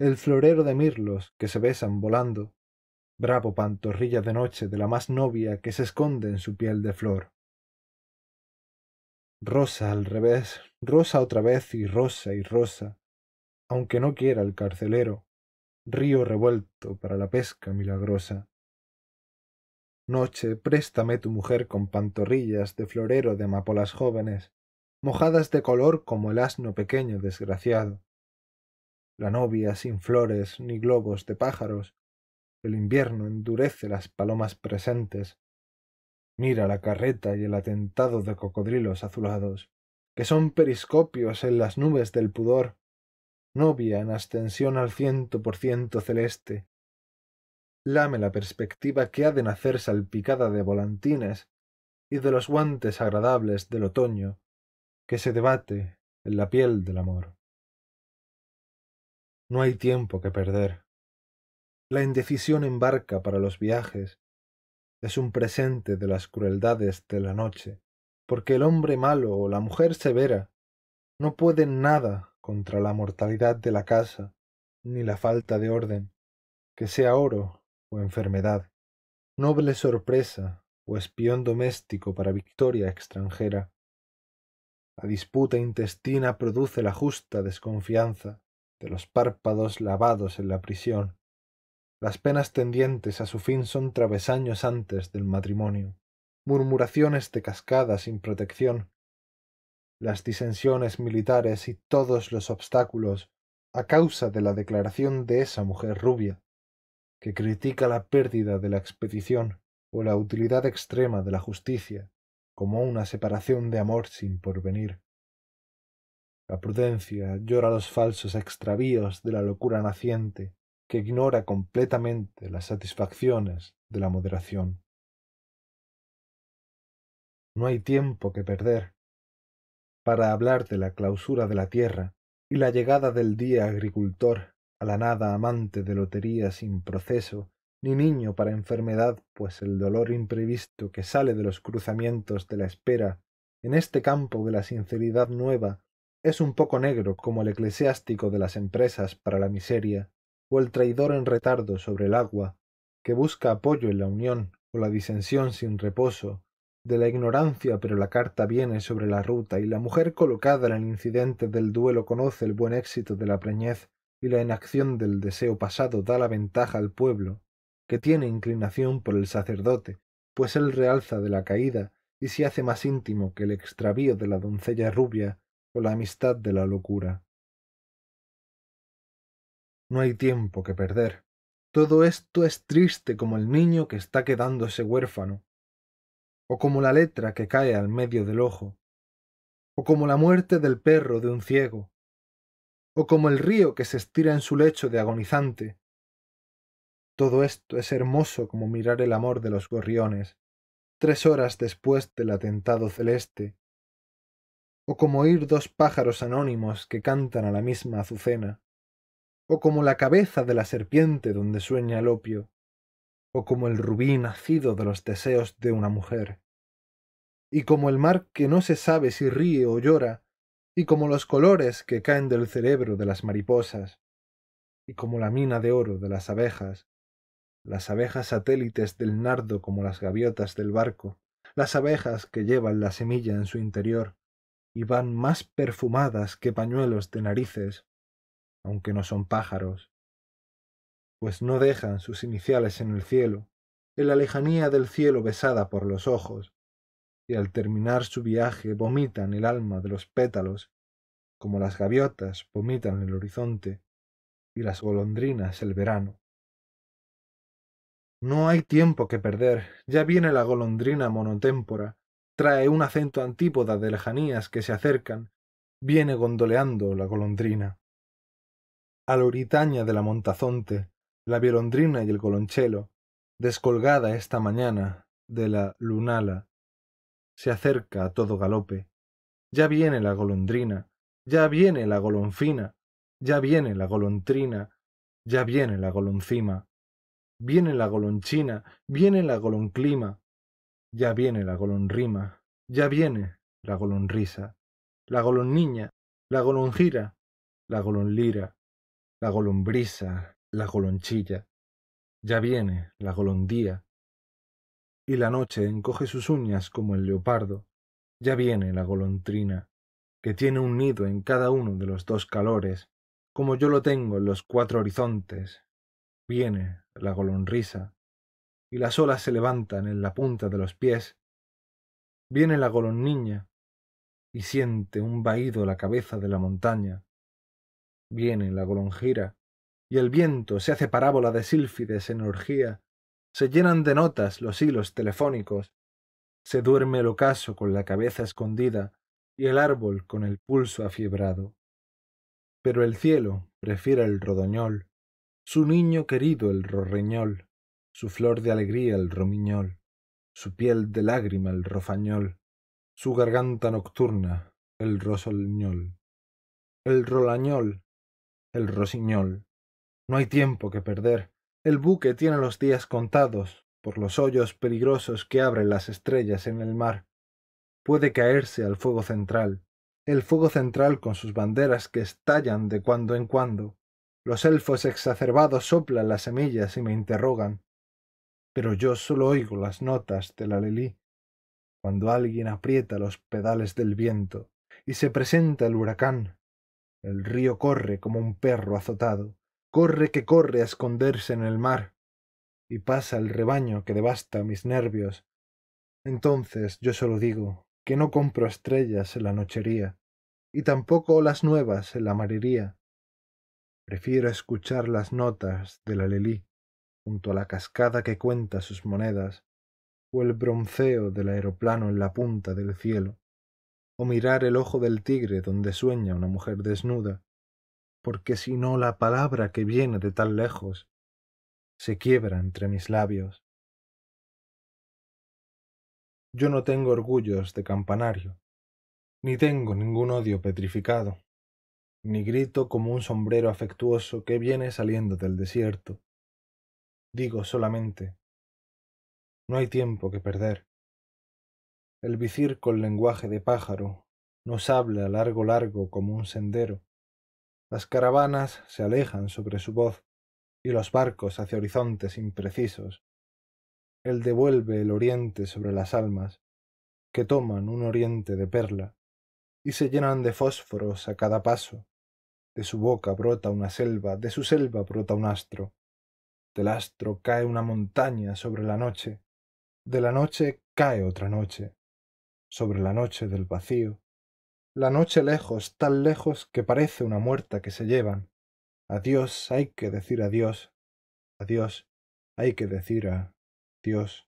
el florero de mirlos que se besan volando, bravo pantorrilla de noche de la más novia que se esconde en su piel de flor. Rosa al revés, rosa otra vez y rosa y rosa, aunque no quiera el carcelero, río revuelto para la pesca milagrosa. Noche, préstame tu mujer con pantorrillas de florero de amapolas jóvenes, mojadas de color como el asno pequeño desgraciado. La novia sin flores ni globos de pájaros. El invierno endurece las palomas presentes. Mira la carreta y el atentado de cocodrilos azulados, que son periscopios en las nubes del pudor novia en ascensión al ciento por ciento celeste. Lame la perspectiva que ha de nacer salpicada de volantines y de los guantes agradables del otoño que se debate en la piel del amor. No hay tiempo que perder. La indecisión embarca para los viajes. Es un presente de las crueldades de la noche, porque el hombre malo o la mujer severa no pueden nada contra la mortalidad de la casa, ni la falta de orden, que sea oro o enfermedad, noble sorpresa o espión doméstico para victoria extranjera. La disputa intestina produce la justa desconfianza de los párpados lavados en la prisión. Las penas tendientes a su fin son travesaños antes del matrimonio, murmuraciones de cascada sin protección, las disensiones militares y todos los obstáculos a causa de la declaración de esa mujer rubia, que critica la pérdida de la expedición o la utilidad extrema de la justicia como una separación de amor sin porvenir. La prudencia llora los falsos extravíos de la locura naciente que ignora completamente las satisfacciones de la moderación. No hay tiempo que perder para hablar de la clausura de la tierra y la llegada del día agricultor a la nada amante de lotería sin proceso ni niño para enfermedad pues el dolor imprevisto que sale de los cruzamientos de la espera en este campo de la sinceridad nueva es un poco negro como el eclesiástico de las empresas para la miseria o el traidor en retardo sobre el agua que busca apoyo en la unión o la disensión sin reposo de la ignorancia, pero la carta viene sobre la ruta, y la mujer colocada en el incidente del duelo conoce el buen éxito de la preñez, y la enacción del deseo pasado da la ventaja al pueblo, que tiene inclinación por el sacerdote, pues él realza de la caída, y se hace más íntimo que el extravío de la doncella rubia o la amistad de la locura. No hay tiempo que perder. Todo esto es triste como el niño que está quedándose huérfano, o como la letra que cae al medio del ojo, o como la muerte del perro de un ciego, o como el río que se estira en su lecho de agonizante. Todo esto es hermoso como mirar el amor de los gorriones, tres horas después del atentado celeste, o como oír dos pájaros anónimos que cantan a la misma azucena, o como la cabeza de la serpiente donde sueña el opio, o como el rubí nacido de los deseos de una mujer. Y como el mar que no se sabe si ríe o llora, y como los colores que caen del cerebro de las mariposas, y como la mina de oro de las abejas, las abejas satélites del nardo como las gaviotas del barco, las abejas que llevan la semilla en su interior, y van más perfumadas que pañuelos de narices, aunque no son pájaros, pues no dejan sus iniciales en el cielo, en la lejanía del cielo besada por los ojos, y al terminar su viaje vomitan el alma de los pétalos, como las gaviotas vomitan el horizonte y las golondrinas el verano. No hay tiempo que perder, ya viene la golondrina monotémpora, trae un acento antípoda de lejanías que se acercan, viene gondoleando la golondrina. A la oritaña de la montazonte, la violondrina y el Golonchelo, descolgada esta mañana de la lunala, se acerca a todo galope. Ya viene la golondrina, ya viene la golonfina, ya viene la golontrina, ya viene la goloncima, viene la golonchina, viene la golonclima, ya viene la golonrima, ya viene la golonrisa, la golonniña, la golongira, la golonlira, la golombrisa, la golonchilla. Ya viene la golondía. Y la noche encoge sus uñas como el leopardo. Ya viene la golondrina, que tiene un nido en cada uno de los dos calores, como yo lo tengo en los cuatro horizontes. Viene la golonrisa, y las olas se levantan en la punta de los pies. Viene la golonniña, y siente un vaído la cabeza de la montaña. Viene la golongira, y el viento se hace parábola de sílfides en orgía, se llenan de notas los hilos telefónicos, se duerme el ocaso con la cabeza escondida y el árbol con el pulso afiebrado. Pero el cielo prefiere el rodoñol, su niño querido el rorreñol, su flor de alegría el romiñol, su piel de lágrima el rofañol, su garganta nocturna el rosolñol, el rolañol, el rosiñol, no hay tiempo que perder. El buque tiene los días contados por los hoyos peligrosos que abren las estrellas en el mar. Puede caerse al fuego central. El fuego central con sus banderas que estallan de cuando en cuando. Los elfos exacerbados soplan las semillas y me interrogan. Pero yo solo oigo las notas de la lelí cuando alguien aprieta los pedales del viento y se presenta el huracán. El río corre como un perro azotado corre que corre a esconderse en el mar, y pasa el rebaño que devasta mis nervios. Entonces yo solo digo que no compro estrellas en la nochería, y tampoco las nuevas en la marería. Prefiero escuchar las notas de la lelí junto a la cascada que cuenta sus monedas, o el bronceo del aeroplano en la punta del cielo, o mirar el ojo del tigre donde sueña una mujer desnuda, porque si no la palabra que viene de tan lejos se quiebra entre mis labios. Yo no tengo orgullos de campanario, ni tengo ningún odio petrificado, ni grito como un sombrero afectuoso que viene saliendo del desierto. Digo solamente, no hay tiempo que perder. El vicir con lenguaje de pájaro nos habla largo largo como un sendero, las caravanas se alejan sobre su voz y los barcos hacia horizontes imprecisos. Él devuelve el oriente sobre las almas, que toman un oriente de perla, y se llenan de fósforos a cada paso. De su boca brota una selva, de su selva brota un astro. Del astro cae una montaña sobre la noche, de la noche cae otra noche, sobre la noche del vacío, la noche lejos, tan lejos que parece una muerta que se llevan. Adiós, hay que decir adiós. Adiós, hay que decir adiós.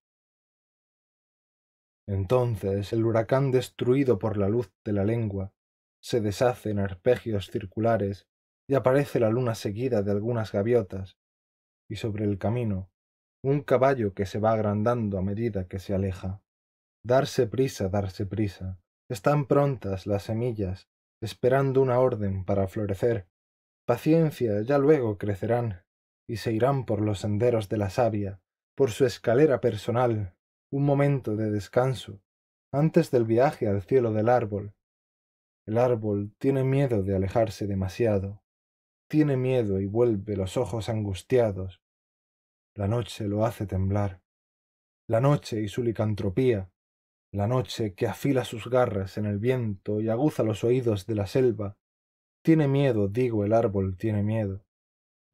Entonces el huracán destruido por la luz de la lengua se deshace en arpegios circulares y aparece la luna seguida de algunas gaviotas, y sobre el camino un caballo que se va agrandando a medida que se aleja. Darse prisa, darse prisa. Están prontas las semillas, esperando una orden para florecer. Paciencia, ya luego crecerán, y se irán por los senderos de la savia, por su escalera personal, un momento de descanso, antes del viaje al cielo del árbol. El árbol tiene miedo de alejarse demasiado, tiene miedo y vuelve los ojos angustiados. La noche lo hace temblar. La noche y su licantropía, la noche, que afila sus garras en el viento y aguza los oídos de la selva, tiene miedo, digo, el árbol tiene miedo,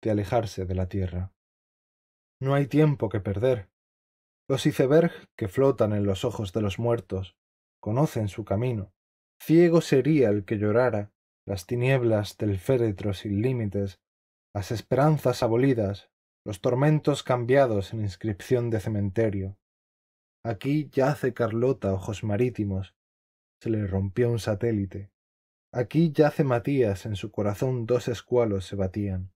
de alejarse de la tierra. No hay tiempo que perder. Los iceberg que flotan en los ojos de los muertos conocen su camino. Ciego sería el que llorara las tinieblas del féretro sin límites, las esperanzas abolidas, los tormentos cambiados en inscripción de cementerio. Aquí yace Carlota, ojos marítimos. Se le rompió un satélite. Aquí yace Matías, en su corazón dos escualos se batían.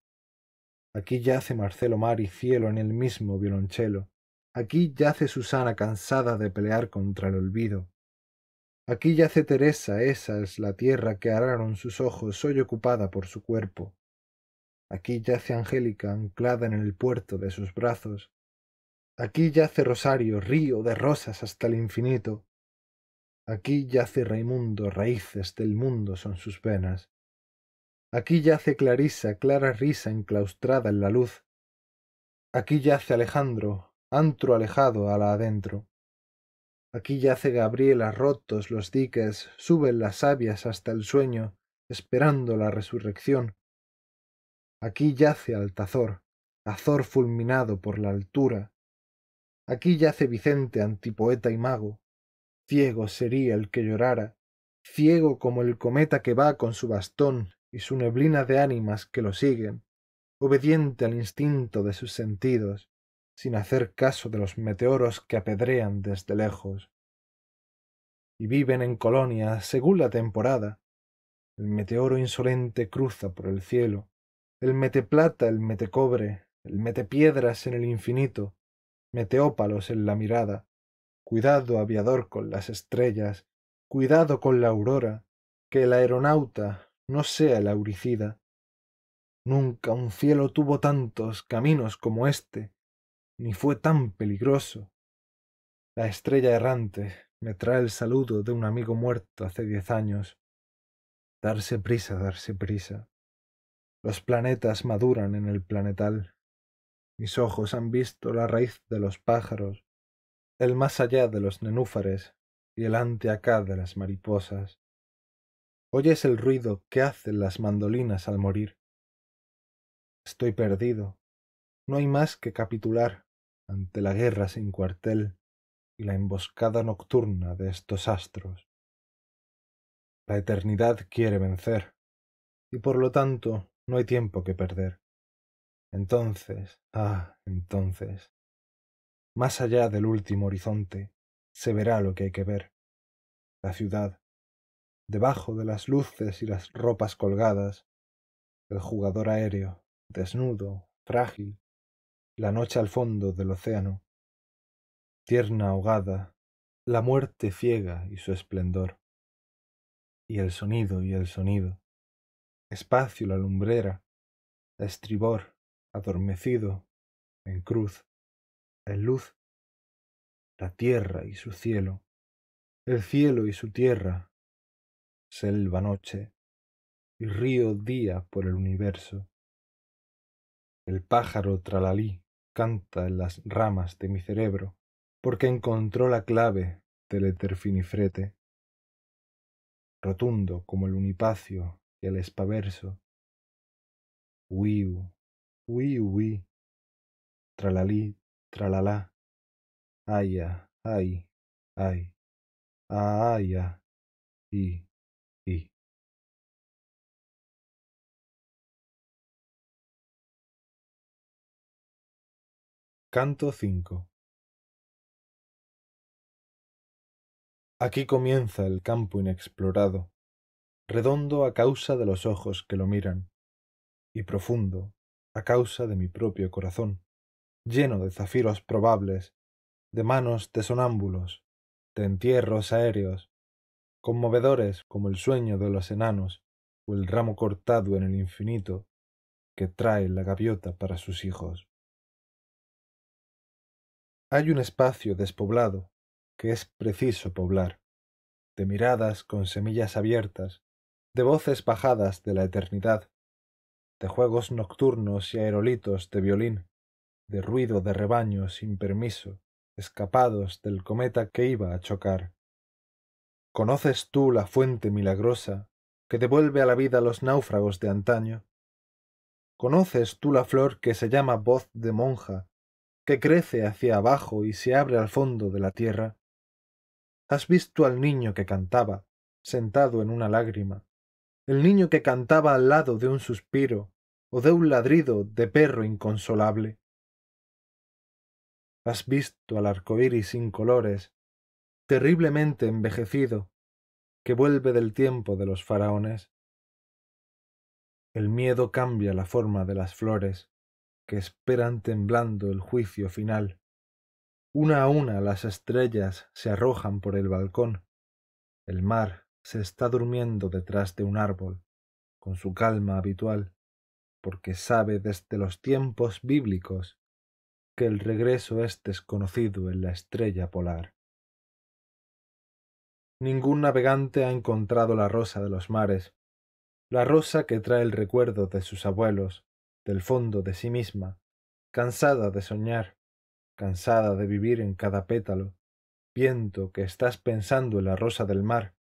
Aquí yace Marcelo Mar y Cielo en el mismo violonchelo. Aquí yace Susana cansada de pelear contra el olvido. Aquí yace Teresa, esa es la tierra que araron sus ojos hoy ocupada por su cuerpo. Aquí yace Angélica anclada en el puerto de sus brazos. Aquí yace Rosario, río de rosas hasta el infinito. Aquí yace Raimundo, raíces del mundo son sus venas. Aquí yace Clarisa, clara risa enclaustrada en la luz. Aquí yace Alejandro, antro alejado a la adentro. Aquí yace Gabriela, rotos los diques, suben las sabias hasta el sueño, esperando la resurrección. Aquí yace Altazor, azor fulminado por la altura, Aquí yace Vicente, antipoeta y mago. Ciego sería el que llorara, ciego como el cometa que va con su bastón y su neblina de ánimas que lo siguen, obediente al instinto de sus sentidos, sin hacer caso de los meteoros que apedrean desde lejos. Y viven en colonia según la temporada. El meteoro insolente cruza por el cielo, el plata, el cobre, el piedras en el infinito, meteópalos en la mirada. Cuidado, aviador, con las estrellas, cuidado con la aurora, que el aeronauta no sea el auricida. Nunca un cielo tuvo tantos caminos como este, ni fue tan peligroso. La estrella errante me trae el saludo de un amigo muerto hace diez años. Darse prisa, darse prisa. Los planetas maduran en el planetal. Mis ojos han visto la raíz de los pájaros, el más allá de los nenúfares y el ante acá de las mariposas. Oyes el ruido que hacen las mandolinas al morir. Estoy perdido. No hay más que capitular ante la guerra sin cuartel y la emboscada nocturna de estos astros. La eternidad quiere vencer, y por lo tanto no hay tiempo que perder. Entonces, ah, entonces. Más allá del último horizonte, se verá lo que hay que ver. La ciudad, debajo de las luces y las ropas colgadas, el jugador aéreo, desnudo, frágil, la noche al fondo del océano, tierna ahogada, la muerte ciega y su esplendor, y el sonido y el sonido, espacio la lumbrera, estribor, adormecido, en cruz, en luz, la tierra y su cielo, el cielo y su tierra, selva noche y río día por el universo. El pájaro tralalí canta en las ramas de mi cerebro, porque encontró la clave del eterfinifrete. Rotundo como el unipacio y el espaverso. Uy, uy. Tralalí, tralalá. Aya, ay, ay. Aya, y, y. Canto 5 Aquí comienza el campo inexplorado, redondo a causa de los ojos que lo miran, y profundo a causa de mi propio corazón, lleno de zafiros probables, de manos de sonámbulos, de entierros aéreos, conmovedores como el sueño de los enanos o el ramo cortado en el infinito que trae la gaviota para sus hijos. Hay un espacio despoblado que es preciso poblar, de miradas con semillas abiertas, de voces bajadas de la eternidad, de juegos nocturnos y aerolitos de violín, de ruido de rebaño sin permiso, escapados del cometa que iba a chocar. ¿Conoces tú la fuente milagrosa que devuelve a la vida los náufragos de antaño? ¿Conoces tú la flor que se llama voz de monja, que crece hacia abajo y se abre al fondo de la tierra? ¿Has visto al niño que cantaba, sentado en una lágrima, el niño que cantaba al lado de un suspiro o de un ladrido de perro inconsolable. Has visto al arcoíris sin colores, terriblemente envejecido, que vuelve del tiempo de los faraones. El miedo cambia la forma de las flores, que esperan temblando el juicio final. Una a una las estrellas se arrojan por el balcón. El mar se está durmiendo detrás de un árbol, con su calma habitual, porque sabe desde los tiempos bíblicos que el regreso es desconocido en la estrella polar. Ningún navegante ha encontrado la rosa de los mares, la rosa que trae el recuerdo de sus abuelos, del fondo de sí misma, cansada de soñar, cansada de vivir en cada pétalo, viento que estás pensando en la rosa del mar,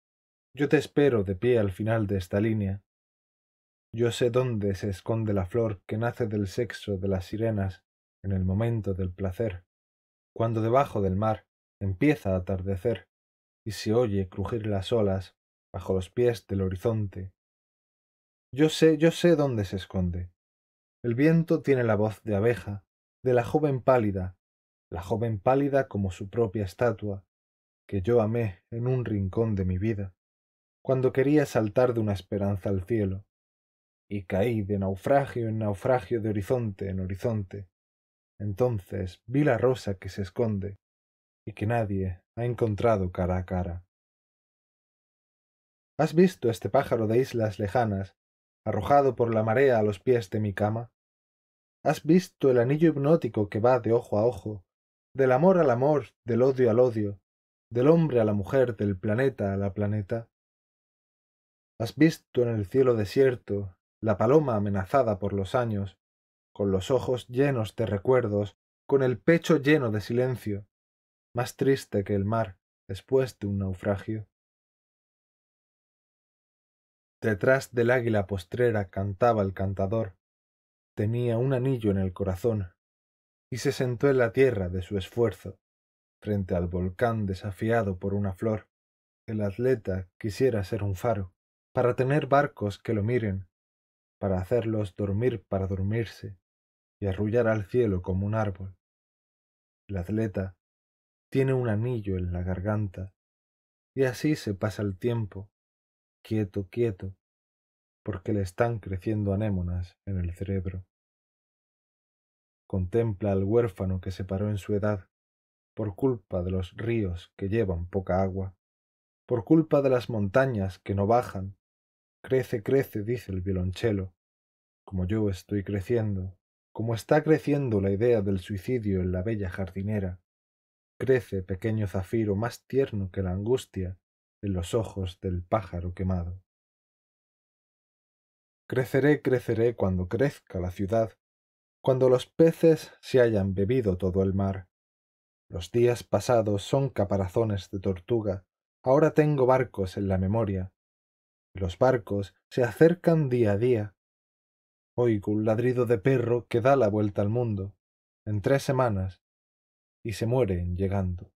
yo te espero de pie al final de esta línea. Yo sé dónde se esconde la flor que nace del sexo de las sirenas en el momento del placer, cuando debajo del mar empieza a atardecer y se oye crujir las olas bajo los pies del horizonte. Yo sé, yo sé dónde se esconde. El viento tiene la voz de abeja, de la joven pálida, la joven pálida como su propia estatua, que yo amé en un rincón de mi vida cuando quería saltar de una esperanza al cielo, y caí de naufragio en naufragio de horizonte en horizonte. Entonces vi la rosa que se esconde y que nadie ha encontrado cara a cara. ¿Has visto este pájaro de islas lejanas, arrojado por la marea a los pies de mi cama? ¿Has visto el anillo hipnótico que va de ojo a ojo, del amor al amor, del odio al odio, del hombre a la mujer, del planeta a la planeta? ¿Has visto en el cielo desierto la paloma amenazada por los años, con los ojos llenos de recuerdos, con el pecho lleno de silencio, más triste que el mar después de un naufragio? Detrás del águila postrera cantaba el cantador. Tenía un anillo en el corazón y se sentó en la tierra de su esfuerzo, frente al volcán desafiado por una flor. El atleta quisiera ser un faro para tener barcos que lo miren, para hacerlos dormir para dormirse y arrullar al cielo como un árbol. El atleta tiene un anillo en la garganta y así se pasa el tiempo, quieto, quieto, porque le están creciendo anémonas en el cerebro. Contempla al huérfano que se paró en su edad por culpa de los ríos que llevan poca agua, por culpa de las montañas que no bajan, Crece, crece, dice el violonchelo, como yo estoy creciendo, como está creciendo la idea del suicidio en la bella jardinera. Crece, pequeño zafiro, más tierno que la angustia, en los ojos del pájaro quemado. Creceré, creceré cuando crezca la ciudad, cuando los peces se hayan bebido todo el mar. Los días pasados son caparazones de tortuga, ahora tengo barcos en la memoria, los barcos se acercan día a día. Oigo un ladrido de perro que da la vuelta al mundo, en tres semanas, y se mueren llegando.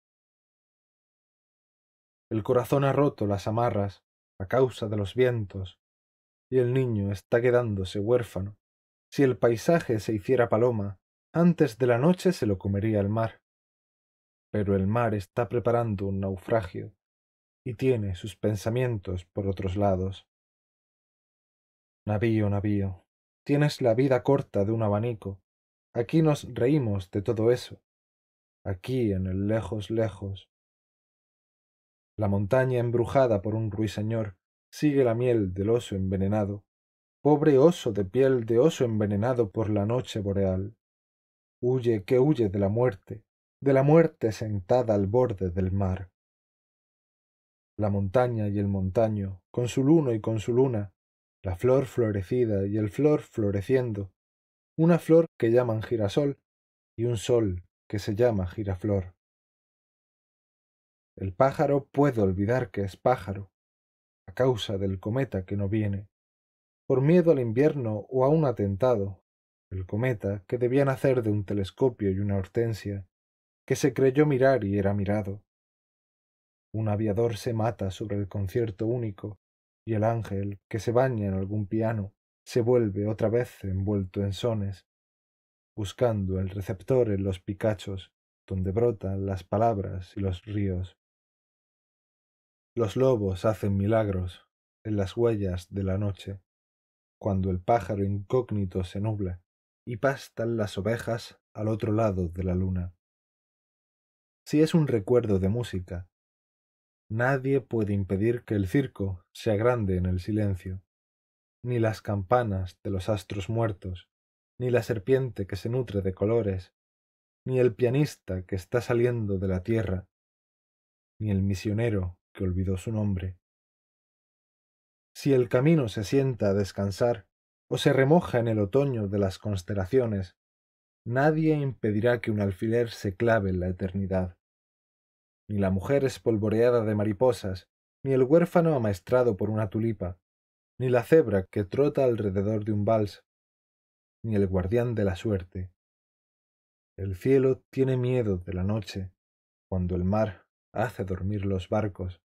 El corazón ha roto las amarras a causa de los vientos, y el niño está quedándose huérfano. Si el paisaje se hiciera paloma, antes de la noche se lo comería el mar. Pero el mar está preparando un naufragio y tiene sus pensamientos por otros lados. Navío, navío, tienes la vida corta de un abanico. Aquí nos reímos de todo eso. Aquí en el lejos, lejos. La montaña embrujada por un ruiseñor sigue la miel del oso envenenado. Pobre oso de piel de oso envenenado por la noche boreal. Huye que huye de la muerte, de la muerte sentada al borde del mar la montaña y el montaño, con su luno y con su luna, la flor florecida y el flor floreciendo, una flor que llaman girasol y un sol que se llama giraflor. El pájaro puede olvidar que es pájaro, a causa del cometa que no viene, por miedo al invierno o a un atentado, el cometa que debía nacer de un telescopio y una hortensia, que se creyó mirar y era mirado un aviador se mata sobre el concierto único, y el ángel, que se baña en algún piano, se vuelve otra vez envuelto en sones, buscando el receptor en los picachos, donde brotan las palabras y los ríos. Los lobos hacen milagros en las huellas de la noche, cuando el pájaro incógnito se nubla, y pastan las ovejas al otro lado de la luna. Si es un recuerdo de música, Nadie puede impedir que el circo sea grande en el silencio, ni las campanas de los astros muertos, ni la serpiente que se nutre de colores, ni el pianista que está saliendo de la tierra, ni el misionero que olvidó su nombre. Si el camino se sienta a descansar o se remoja en el otoño de las constelaciones, nadie impedirá que un alfiler se clave en la eternidad ni la mujer espolvoreada de mariposas, ni el huérfano amaestrado por una tulipa, ni la cebra que trota alrededor de un vals, ni el guardián de la suerte. El cielo tiene miedo de la noche, cuando el mar hace dormir los barcos,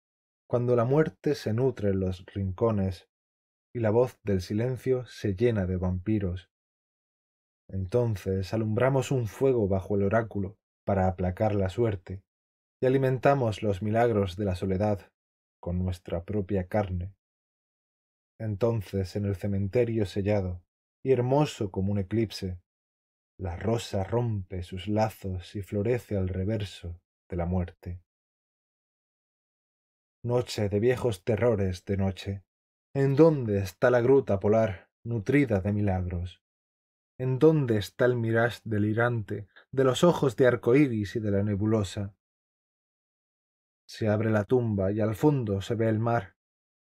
cuando la muerte se nutre en los rincones y la voz del silencio se llena de vampiros. Entonces alumbramos un fuego bajo el oráculo para aplacar la suerte, alimentamos los milagros de la soledad con nuestra propia carne. Entonces en el cementerio sellado y hermoso como un eclipse, la rosa rompe sus lazos y florece al reverso de la muerte. Noche de viejos terrores de noche, ¿en dónde está la gruta polar nutrida de milagros? ¿En dónde está el mirage delirante de los ojos de iris y de la nebulosa? Se abre la tumba y al fondo se ve el mar.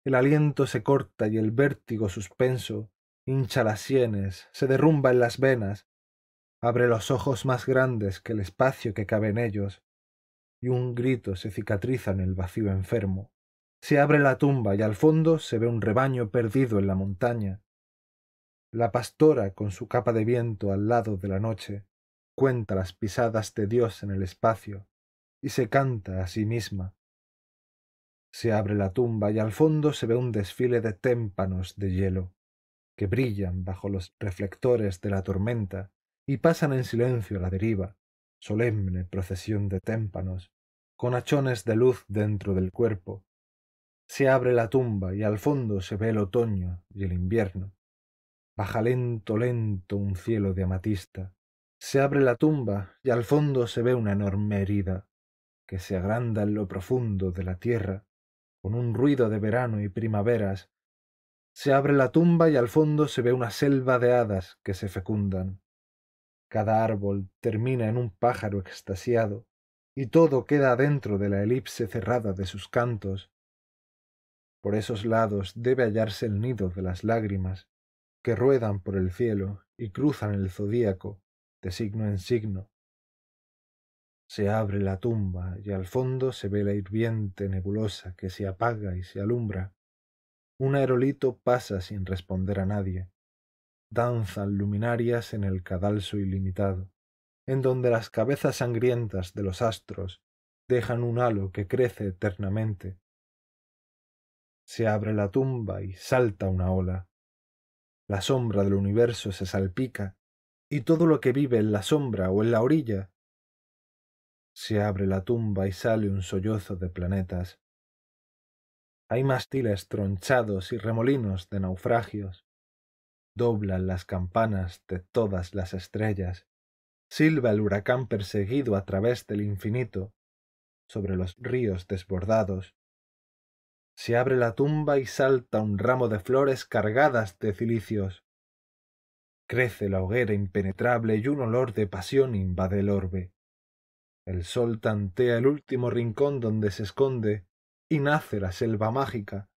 El aliento se corta y el vértigo suspenso hincha las sienes, se derrumba en las venas, abre los ojos más grandes que el espacio que cabe en ellos, y un grito se cicatriza en el vacío enfermo. Se abre la tumba y al fondo se ve un rebaño perdido en la montaña. La pastora, con su capa de viento al lado de la noche, cuenta las pisadas de Dios en el espacio y se canta a sí misma. Se abre la tumba y al fondo se ve un desfile de témpanos de hielo, que brillan bajo los reflectores de la tormenta y pasan en silencio a la deriva, solemne procesión de témpanos, con hachones de luz dentro del cuerpo. Se abre la tumba y al fondo se ve el otoño y el invierno. Baja lento, lento un cielo de amatista. Se abre la tumba y al fondo se ve una enorme herida, que se agranda en lo profundo de la tierra, con un ruido de verano y primaveras, se abre la tumba y al fondo se ve una selva de hadas que se fecundan. Cada árbol termina en un pájaro extasiado, y todo queda dentro de la elipse cerrada de sus cantos. Por esos lados debe hallarse el nido de las lágrimas, que ruedan por el cielo y cruzan el zodíaco de signo en signo, se abre la tumba y al fondo se ve la hirviente nebulosa que se apaga y se alumbra. Un aerolito pasa sin responder a nadie. Danzan luminarias en el cadalso ilimitado, en donde las cabezas sangrientas de los astros dejan un halo que crece eternamente. Se abre la tumba y salta una ola. La sombra del universo se salpica, y todo lo que vive en la sombra o en la orilla se abre la tumba y sale un sollozo de planetas. Hay mastiles tronchados y remolinos de naufragios. Doblan las campanas de todas las estrellas. Silba el huracán perseguido a través del infinito, sobre los ríos desbordados. Se abre la tumba y salta un ramo de flores cargadas de cilicios. Crece la hoguera impenetrable y un olor de pasión invade el orbe. El sol tantea el último rincón donde se esconde y nace la selva mágica.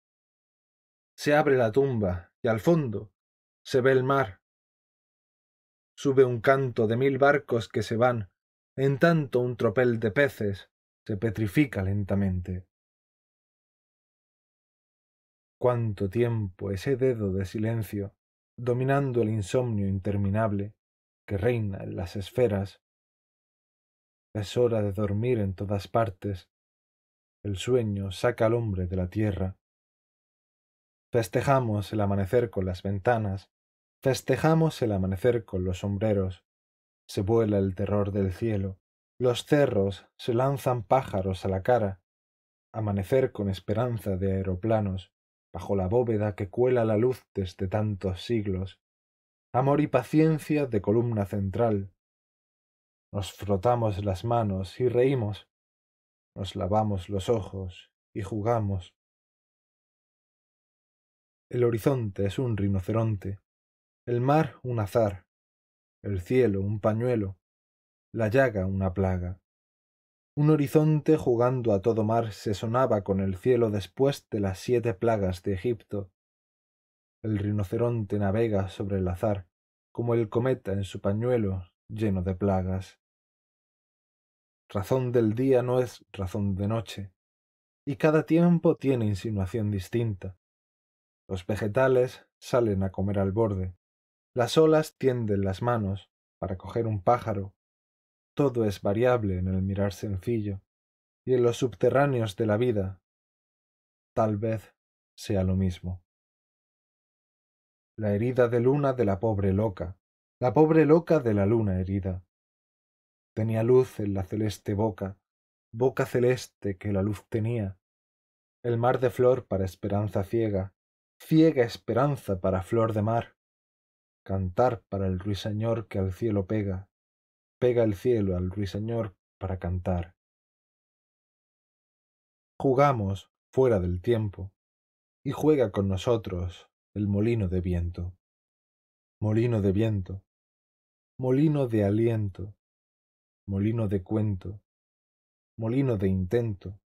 Se abre la tumba y al fondo se ve el mar. Sube un canto de mil barcos que se van, en tanto un tropel de peces se petrifica lentamente. Cuánto tiempo ese dedo de silencio, dominando el insomnio interminable que reina en las esferas, es hora de dormir en todas partes. El sueño saca al hombre de la tierra. Festejamos el amanecer con las ventanas, festejamos el amanecer con los sombreros. Se vuela el terror del cielo, los cerros se lanzan pájaros a la cara. Amanecer con esperanza de aeroplanos, bajo la bóveda que cuela la luz desde tantos siglos. Amor y paciencia de columna central, nos frotamos las manos y reímos. Nos lavamos los ojos y jugamos. El horizonte es un rinoceronte, el mar un azar, el cielo un pañuelo, la llaga una plaga. Un horizonte jugando a todo mar se sonaba con el cielo después de las siete plagas de Egipto. El rinoceronte navega sobre el azar, como el cometa en su pañuelo lleno de plagas. Razón del día no es razón de noche, y cada tiempo tiene insinuación distinta. Los vegetales salen a comer al borde, las olas tienden las manos para coger un pájaro. Todo es variable en el mirar sencillo y en los subterráneos de la vida. Tal vez sea lo mismo. La herida de luna de la pobre loca, la pobre loca de la luna herida. Tenía luz en la celeste boca, boca celeste que la luz tenía, el mar de flor para esperanza ciega, ciega esperanza para flor de mar, cantar para el ruiseñor que al cielo pega, pega el cielo al ruiseñor para cantar. Jugamos fuera del tiempo, y juega con nosotros el molino de viento. Molino de viento, Molino de aliento, molino de cuento, molino de intento,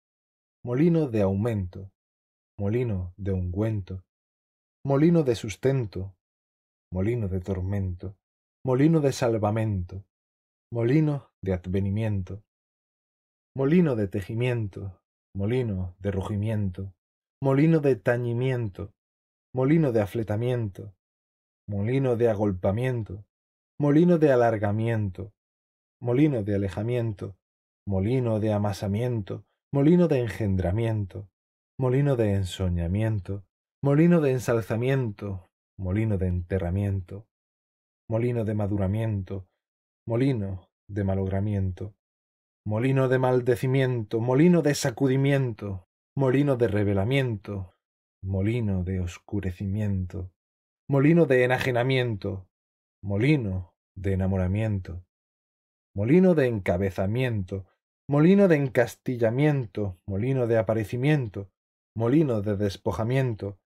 molino de aumento, molino de ungüento, molino de sustento, molino de tormento, molino de salvamento, molino de advenimiento, molino de tejimiento, molino de rugimiento, molino de tañimiento, molino de afletamiento, molino de agolpamiento, molino de alargamiento, molino de alejamiento, molino de amasamiento, molino de engendramiento, molino de ensoñamiento, molino de ensalzamiento, molino de enterramiento, molino de maduramiento, molino de malogramiento, molino de maldecimiento, molino de sacudimiento, molino de revelamiento, molino de oscurecimiento, molino de enajenamiento, molino de enamoramiento, molino de encabezamiento, molino de encastillamiento, molino de aparecimiento, molino de despojamiento,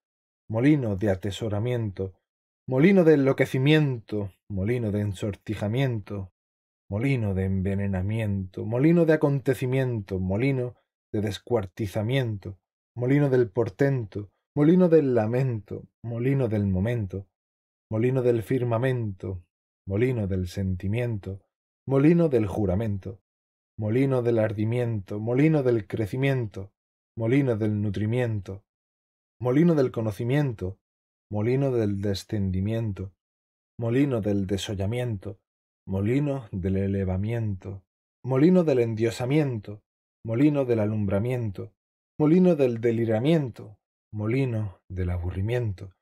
molino de atesoramiento, molino de enloquecimiento, molino de ensortijamiento, molino de envenenamiento, molino de acontecimiento, molino de descuartizamiento, molino del portento, molino del lamento, molino del momento, molino del firmamento, molino del sentimiento, molino del juramento, molino del ardimiento, molino del crecimiento, molino del nutrimiento, molino del conocimiento, molino del descendimiento, molino del desollamiento, molino del elevamiento, molino del endiosamiento, molino del alumbramiento, molino del deliramiento, molino del aburrimiento,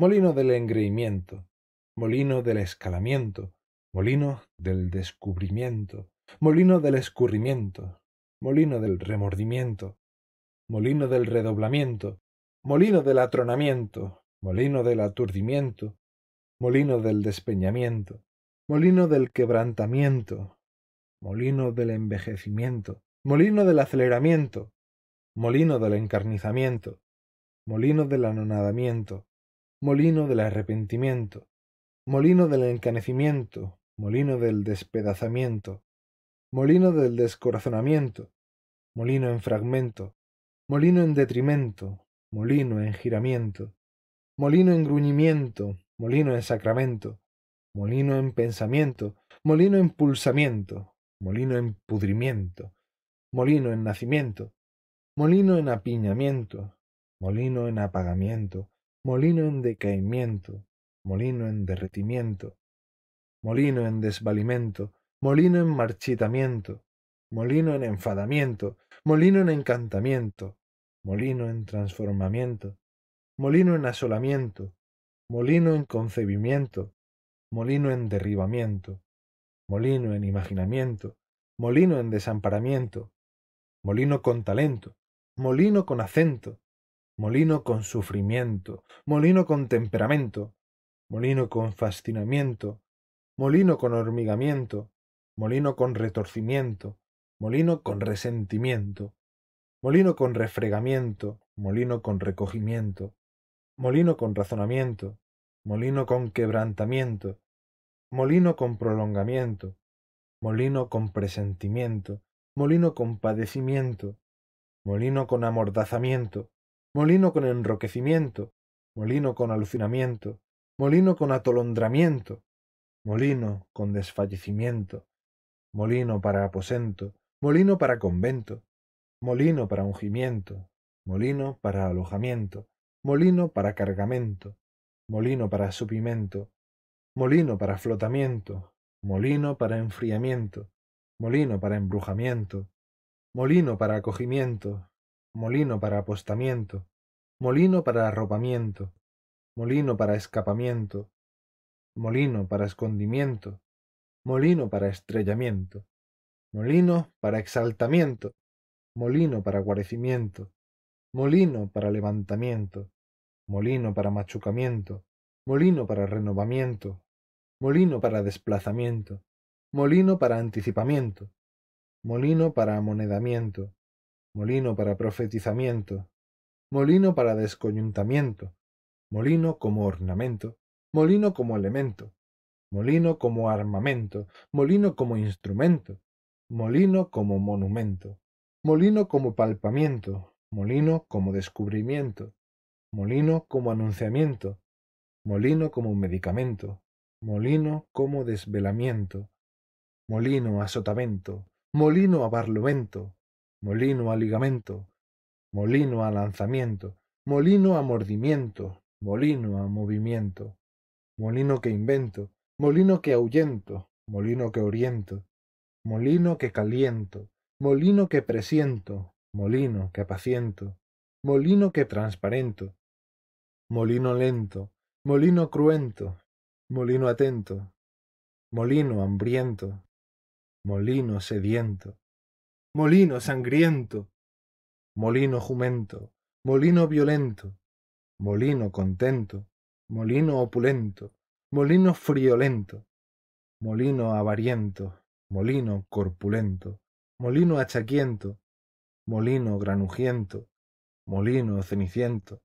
molino del engreimiento, molino del escalamiento, molino del descubrimiento, molino del escurrimiento, molino del remordimiento, molino del redoblamiento, molino del atronamiento, molino del aturdimiento, molino del despeñamiento, molino del quebrantamiento, molino del envejecimiento, molino del aceleramiento, molino del encarnizamiento, molino del anonadamiento, molino del arrepentimiento, molino del encanecimiento, molino del despedazamiento, molino del descorazonamiento, molino en fragmento, molino en detrimento, molino en giramiento, molino en gruñimiento, molino en sacramento, molino en pensamiento, molino en pulsamiento, molino en pudrimiento, molino en nacimiento, molino en apiñamiento, molino en apagamiento, molino en decaimiento, molino en derretimiento, molino en desvalimiento, molino en marchitamiento, molino en enfadamiento, molino en encantamiento, molino en transformamiento, molino en asolamiento, molino en concebimiento, molino en derribamiento, molino en imaginamiento, molino en desamparamiento, molino con talento, molino con acento, molino con sufrimiento, molino con temperamento, molino con fascinamiento, molino con hormigamiento, molino con retorcimiento, molino con resentimiento, molino con refregamiento, molino con recogimiento, molino con razonamiento, molino con quebrantamiento, molino con prolongamiento, molino con presentimiento, molino con padecimiento, molino con amordazamiento, molino con enroquecimiento, molino con alucinamiento, molino con atolondramiento, molino con desfallecimiento, molino para aposento, molino para convento, molino para ungimiento, molino para alojamiento, molino para cargamento, molino para supimento, molino para flotamiento, molino para enfriamiento, molino para embrujamiento, molino para acogimiento, molino para apostamiento, molino para arropamiento, molino para escapamiento, molino para escondimiento, molino para estrellamiento, molino para exaltamiento, molino para guarecimiento, molino para levantamiento, molino para machucamiento, molino para renovamiento, molino para desplazamiento, molino para anticipamiento, molino para amonedamiento, molino para profetizamiento, molino para descoyuntamiento, molino como ornamento, molino como elemento, molino como armamento, molino como instrumento, molino como monumento, molino como palpamiento, molino como descubrimiento, molino como anunciamiento, molino como medicamento, molino como desvelamiento, molino a molino a barlovento, molino a ligamento, molino a lanzamiento, molino a mordimiento, molino a movimiento, molino que invento, molino que ahuyento, molino que oriento, molino que caliento, molino que presiento, molino que apaciento, molino que transparento, molino lento, molino cruento, molino atento, molino hambriento, molino sediento, molino sangriento, molino jumento, molino violento, molino contento, molino opulento, molino friolento, molino avariento, molino corpulento, molino achaquiento, molino granujiento, molino ceniciento,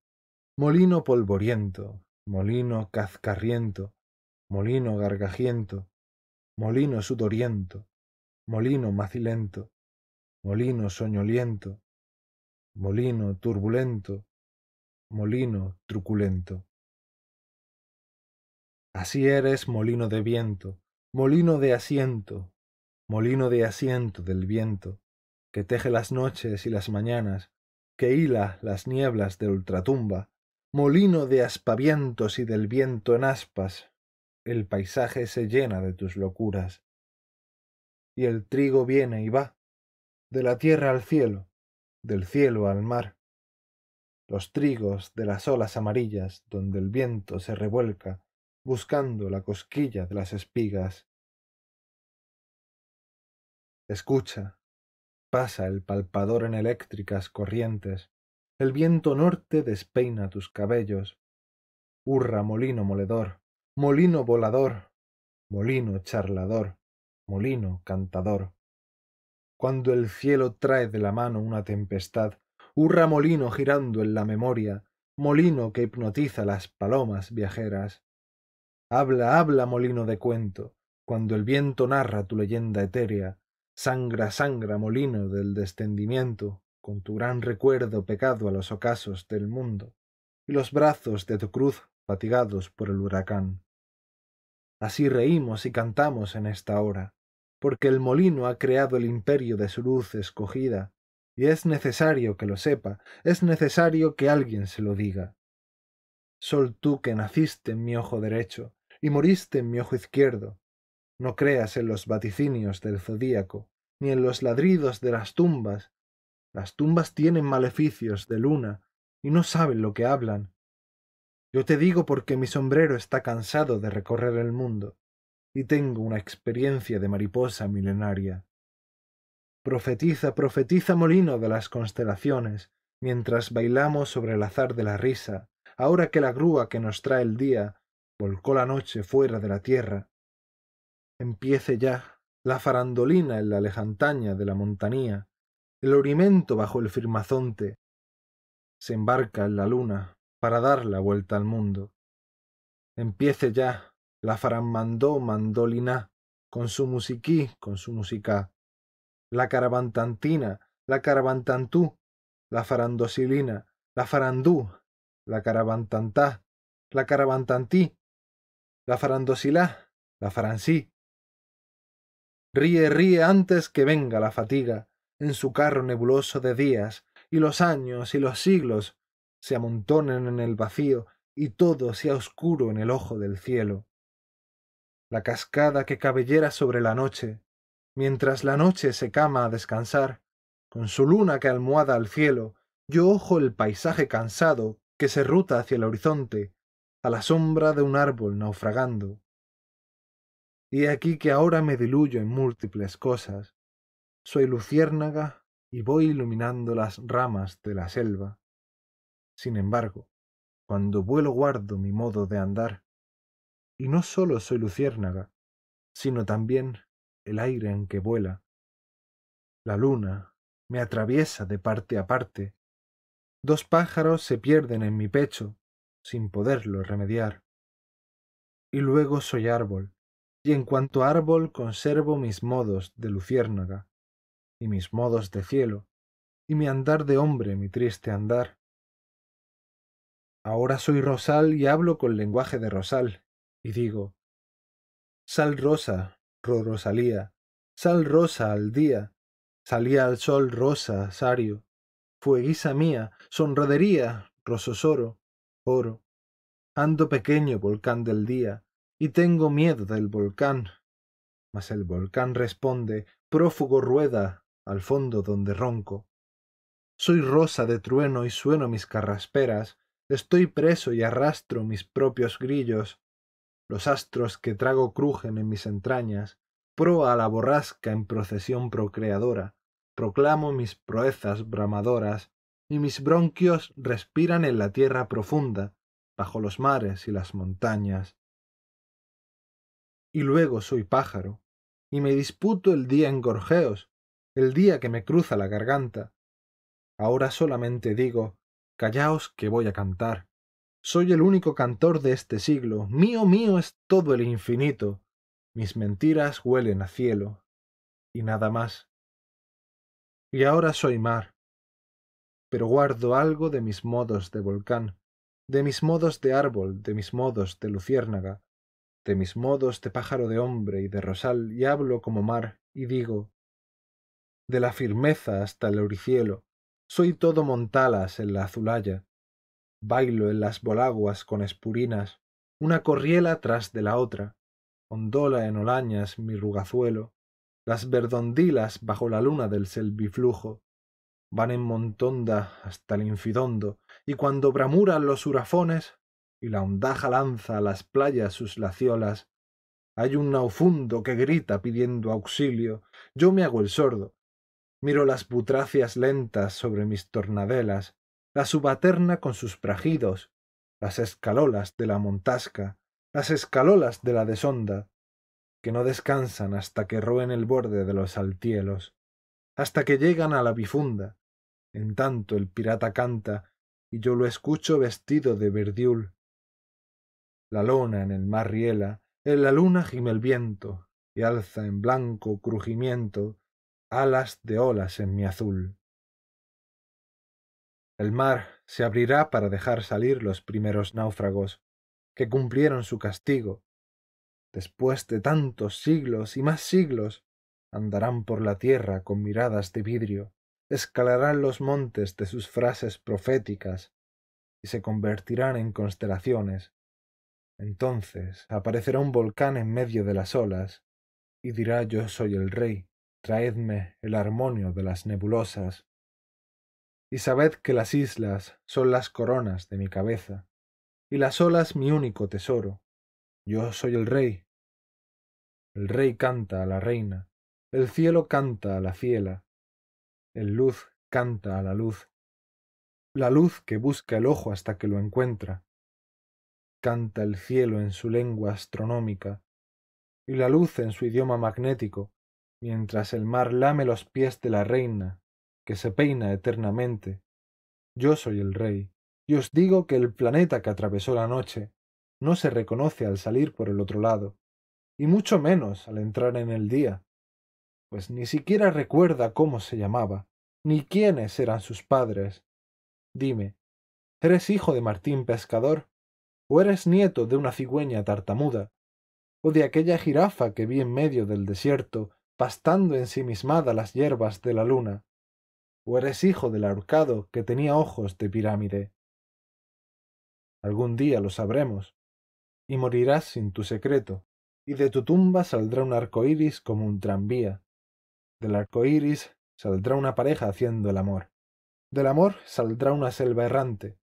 molino polvoriento, molino cazcarriento, molino gargajiento, molino sudoriento, molino macilento, molino soñoliento, molino turbulento, molino truculento. Así eres molino de viento, molino de asiento, molino de asiento del viento, que teje las noches y las mañanas, que hila las nieblas de ultratumba, molino de aspavientos y del viento en aspas, el paisaje se llena de tus locuras. Y el trigo viene y va, de la tierra al cielo, del cielo al mar. Los trigos de las olas amarillas donde el viento se revuelca buscando la cosquilla de las espigas. Escucha, pasa el palpador en eléctricas corrientes, el viento norte despeina tus cabellos. Hurra molino moledor, molino volador, molino charlador, molino cantador cuando el cielo trae de la mano una tempestad, un molino girando en la memoria, molino que hipnotiza las palomas viajeras. Habla, habla, molino de cuento, cuando el viento narra tu leyenda etérea, sangra, sangra, molino del descendimiento, con tu gran recuerdo pecado a los ocasos del mundo, y los brazos de tu cruz fatigados por el huracán. Así reímos y cantamos en esta hora, porque el molino ha creado el imperio de su luz escogida, y es necesario que lo sepa, es necesario que alguien se lo diga. Sol tú que naciste en mi ojo derecho y moriste en mi ojo izquierdo, no creas en los vaticinios del zodíaco, ni en los ladridos de las tumbas. Las tumbas tienen maleficios de luna y no saben lo que hablan. Yo te digo porque mi sombrero está cansado de recorrer el mundo y tengo una experiencia de mariposa milenaria. Profetiza, profetiza molino de las constelaciones, mientras bailamos sobre el azar de la risa, ahora que la grúa que nos trae el día volcó la noche fuera de la tierra. Empiece ya la farandolina en la lejantaña de la montanía, el orimento bajo el firmazonte. Se embarca en la luna para dar la vuelta al mundo. Empiece ya la faramandó mandolina, con su musiquí, con su musicá, la carabantantina, la carabantantú, la farandosilina, la farandú, la carabantantá, la carabantantí, la farandosilá, la farancí. Ríe, ríe antes que venga la fatiga en su carro nebuloso de días, y los años y los siglos se amontonen en el vacío y todo sea oscuro en el ojo del cielo la cascada que cabellera sobre la noche, mientras la noche se cama a descansar, con su luna que almohada al cielo, yo ojo el paisaje cansado que se ruta hacia el horizonte, a la sombra de un árbol naufragando. Y aquí que ahora me diluyo en múltiples cosas. Soy luciérnaga y voy iluminando las ramas de la selva. Sin embargo, cuando vuelo guardo mi modo de andar, y no solo soy luciérnaga, sino también el aire en que vuela. La luna me atraviesa de parte a parte. Dos pájaros se pierden en mi pecho sin poderlo remediar. Y luego soy árbol, y en cuanto árbol conservo mis modos de luciérnaga, y mis modos de cielo, y mi andar de hombre, mi triste andar. Ahora soy rosal y hablo con lenguaje de rosal, y digo, Sal rosa, ro Rosalía, sal rosa al día, salía al sol rosa, Sario, fueguiza mía, sonradería, rososoro, oro. Ando pequeño volcán del día, y tengo miedo del volcán. Mas el volcán responde, prófugo rueda, al fondo donde ronco. Soy rosa de trueno y sueno mis carrasperas, estoy preso y arrastro mis propios grillos, los astros que trago crujen en mis entrañas, proa a la borrasca en procesión procreadora, proclamo mis proezas bramadoras, y mis bronquios respiran en la tierra profunda, bajo los mares y las montañas. Y luego soy pájaro, y me disputo el día en gorjeos, el día que me cruza la garganta. Ahora solamente digo, callaos que voy a cantar. Soy el único cantor de este siglo, mío mío es todo el infinito. Mis mentiras huelen a cielo, y nada más. Y ahora soy mar, pero guardo algo de mis modos de volcán, de mis modos de árbol, de mis modos de luciérnaga, de mis modos de pájaro de hombre y de rosal, y hablo como mar, y digo, de la firmeza hasta el oricielo, soy todo montalas en la azulaya, bailo en las bolaguas con espurinas una corriela tras de la otra ondola en olañas mi rugazuelo las verdondilas bajo la luna del selviflujo van en montonda hasta el infidondo y cuando bramuran los hurafones y la ondaja lanza a las playas sus laciolas hay un naufundo que grita pidiendo auxilio yo me hago el sordo miro las putracias lentas sobre mis tornadelas la subaterna con sus prajidos, las escalolas de la montasca, las escalolas de la desonda, que no descansan hasta que roen el borde de los altielos, hasta que llegan a la bifunda. En tanto el pirata canta, y yo lo escucho vestido de verdiul. La lona en el mar riela, en la luna gime el viento, y alza en blanco crujimiento alas de olas en mi azul. El mar se abrirá para dejar salir los primeros náufragos, que cumplieron su castigo. Después de tantos siglos y más siglos, andarán por la tierra con miradas de vidrio, escalarán los montes de sus frases proféticas y se convertirán en constelaciones. Entonces aparecerá un volcán en medio de las olas y dirá yo soy el rey, traedme el armonio de las nebulosas y sabed que las islas son las coronas de mi cabeza, y las olas mi único tesoro. Yo soy el rey. El rey canta a la reina, el cielo canta a la fiela, el luz canta a la luz, la luz que busca el ojo hasta que lo encuentra. Canta el cielo en su lengua astronómica, y la luz en su idioma magnético, mientras el mar lame los pies de la reina que se peina eternamente. Yo soy el rey, y os digo que el planeta que atravesó la noche no se reconoce al salir por el otro lado, y mucho menos al entrar en el día, pues ni siquiera recuerda cómo se llamaba, ni quiénes eran sus padres. Dime, ¿eres hijo de Martín Pescador? ¿O eres nieto de una cigüeña tartamuda? ¿O de aquella jirafa que vi en medio del desierto, pastando ensimismada las hierbas de la luna? o eres hijo del ahorcado que tenía ojos de pirámide. Algún día lo sabremos, y morirás sin tu secreto, y de tu tumba saldrá un arco iris como un tranvía. Del arco iris saldrá una pareja haciendo el amor. Del amor saldrá una selva errante.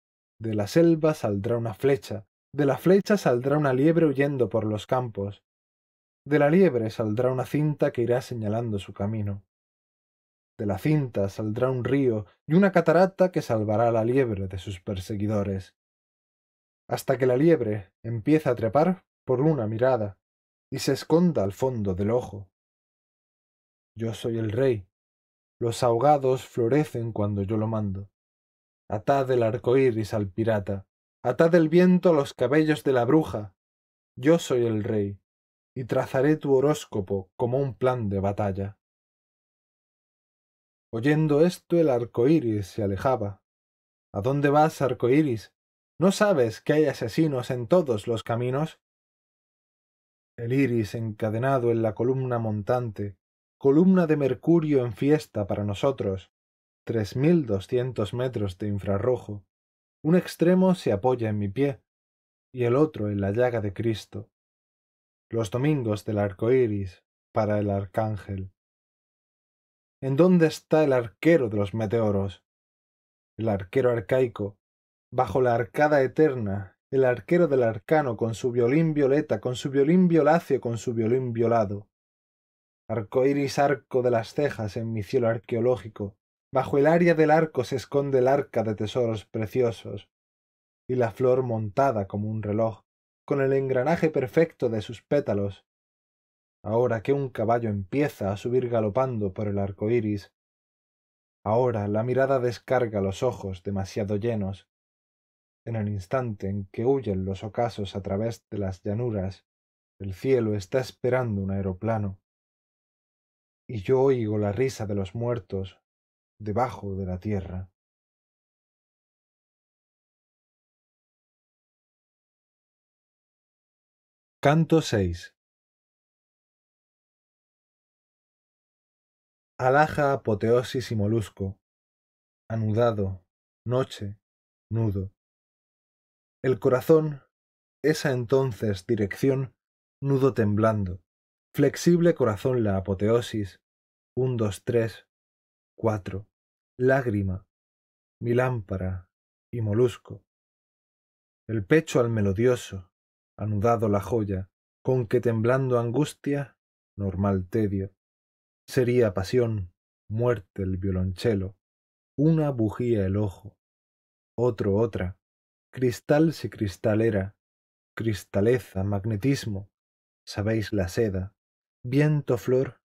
De la selva saldrá una flecha. De la flecha saldrá una liebre huyendo por los campos. De la liebre saldrá una cinta que irá señalando su camino. De la cinta saldrá un río y una catarata que salvará a la liebre de sus perseguidores. Hasta que la liebre empieza a trepar por una mirada y se esconda al fondo del ojo. Yo soy el rey. Los ahogados florecen cuando yo lo mando. Atad el arco iris al pirata. Atad el viento a los cabellos de la bruja. Yo soy el rey, y trazaré tu horóscopo como un plan de batalla. Oyendo esto, el iris se alejaba. ¿A dónde vas, iris ¿No sabes que hay asesinos en todos los caminos? El iris encadenado en la columna montante, columna de mercurio en fiesta para nosotros, tres mil doscientos metros de infrarrojo. Un extremo se apoya en mi pie y el otro en la llaga de Cristo. Los domingos del arco iris para el arcángel. ¿En dónde está el arquero de los meteoros? El arquero arcaico, bajo la arcada eterna, el arquero del arcano con su violín violeta, con su violín violáceo, con su violín violado. Arco iris arco de las cejas en mi cielo arqueológico, bajo el área del arco se esconde el arca de tesoros preciosos, y la flor montada como un reloj, con el engranaje perfecto de sus pétalos, ahora que un caballo empieza a subir galopando por el arco iris, ahora la mirada descarga los ojos demasiado llenos, en el instante en que huyen los ocasos a través de las llanuras, el cielo está esperando un aeroplano. Y yo oigo la risa de los muertos debajo de la tierra. Canto 6 Alhaja apoteosis y molusco. Anudado. Noche. Nudo. El corazón, esa entonces dirección, nudo temblando. Flexible corazón la apoteosis. Un, dos, tres, cuatro. Lágrima. Mi lámpara. Y molusco. El pecho al melodioso. Anudado la joya. Con que temblando angustia. Normal tedio Sería pasión, muerte el violonchelo, una bujía el ojo, otro otra, cristal si era, cristaleza, magnetismo, sabéis la seda, viento flor,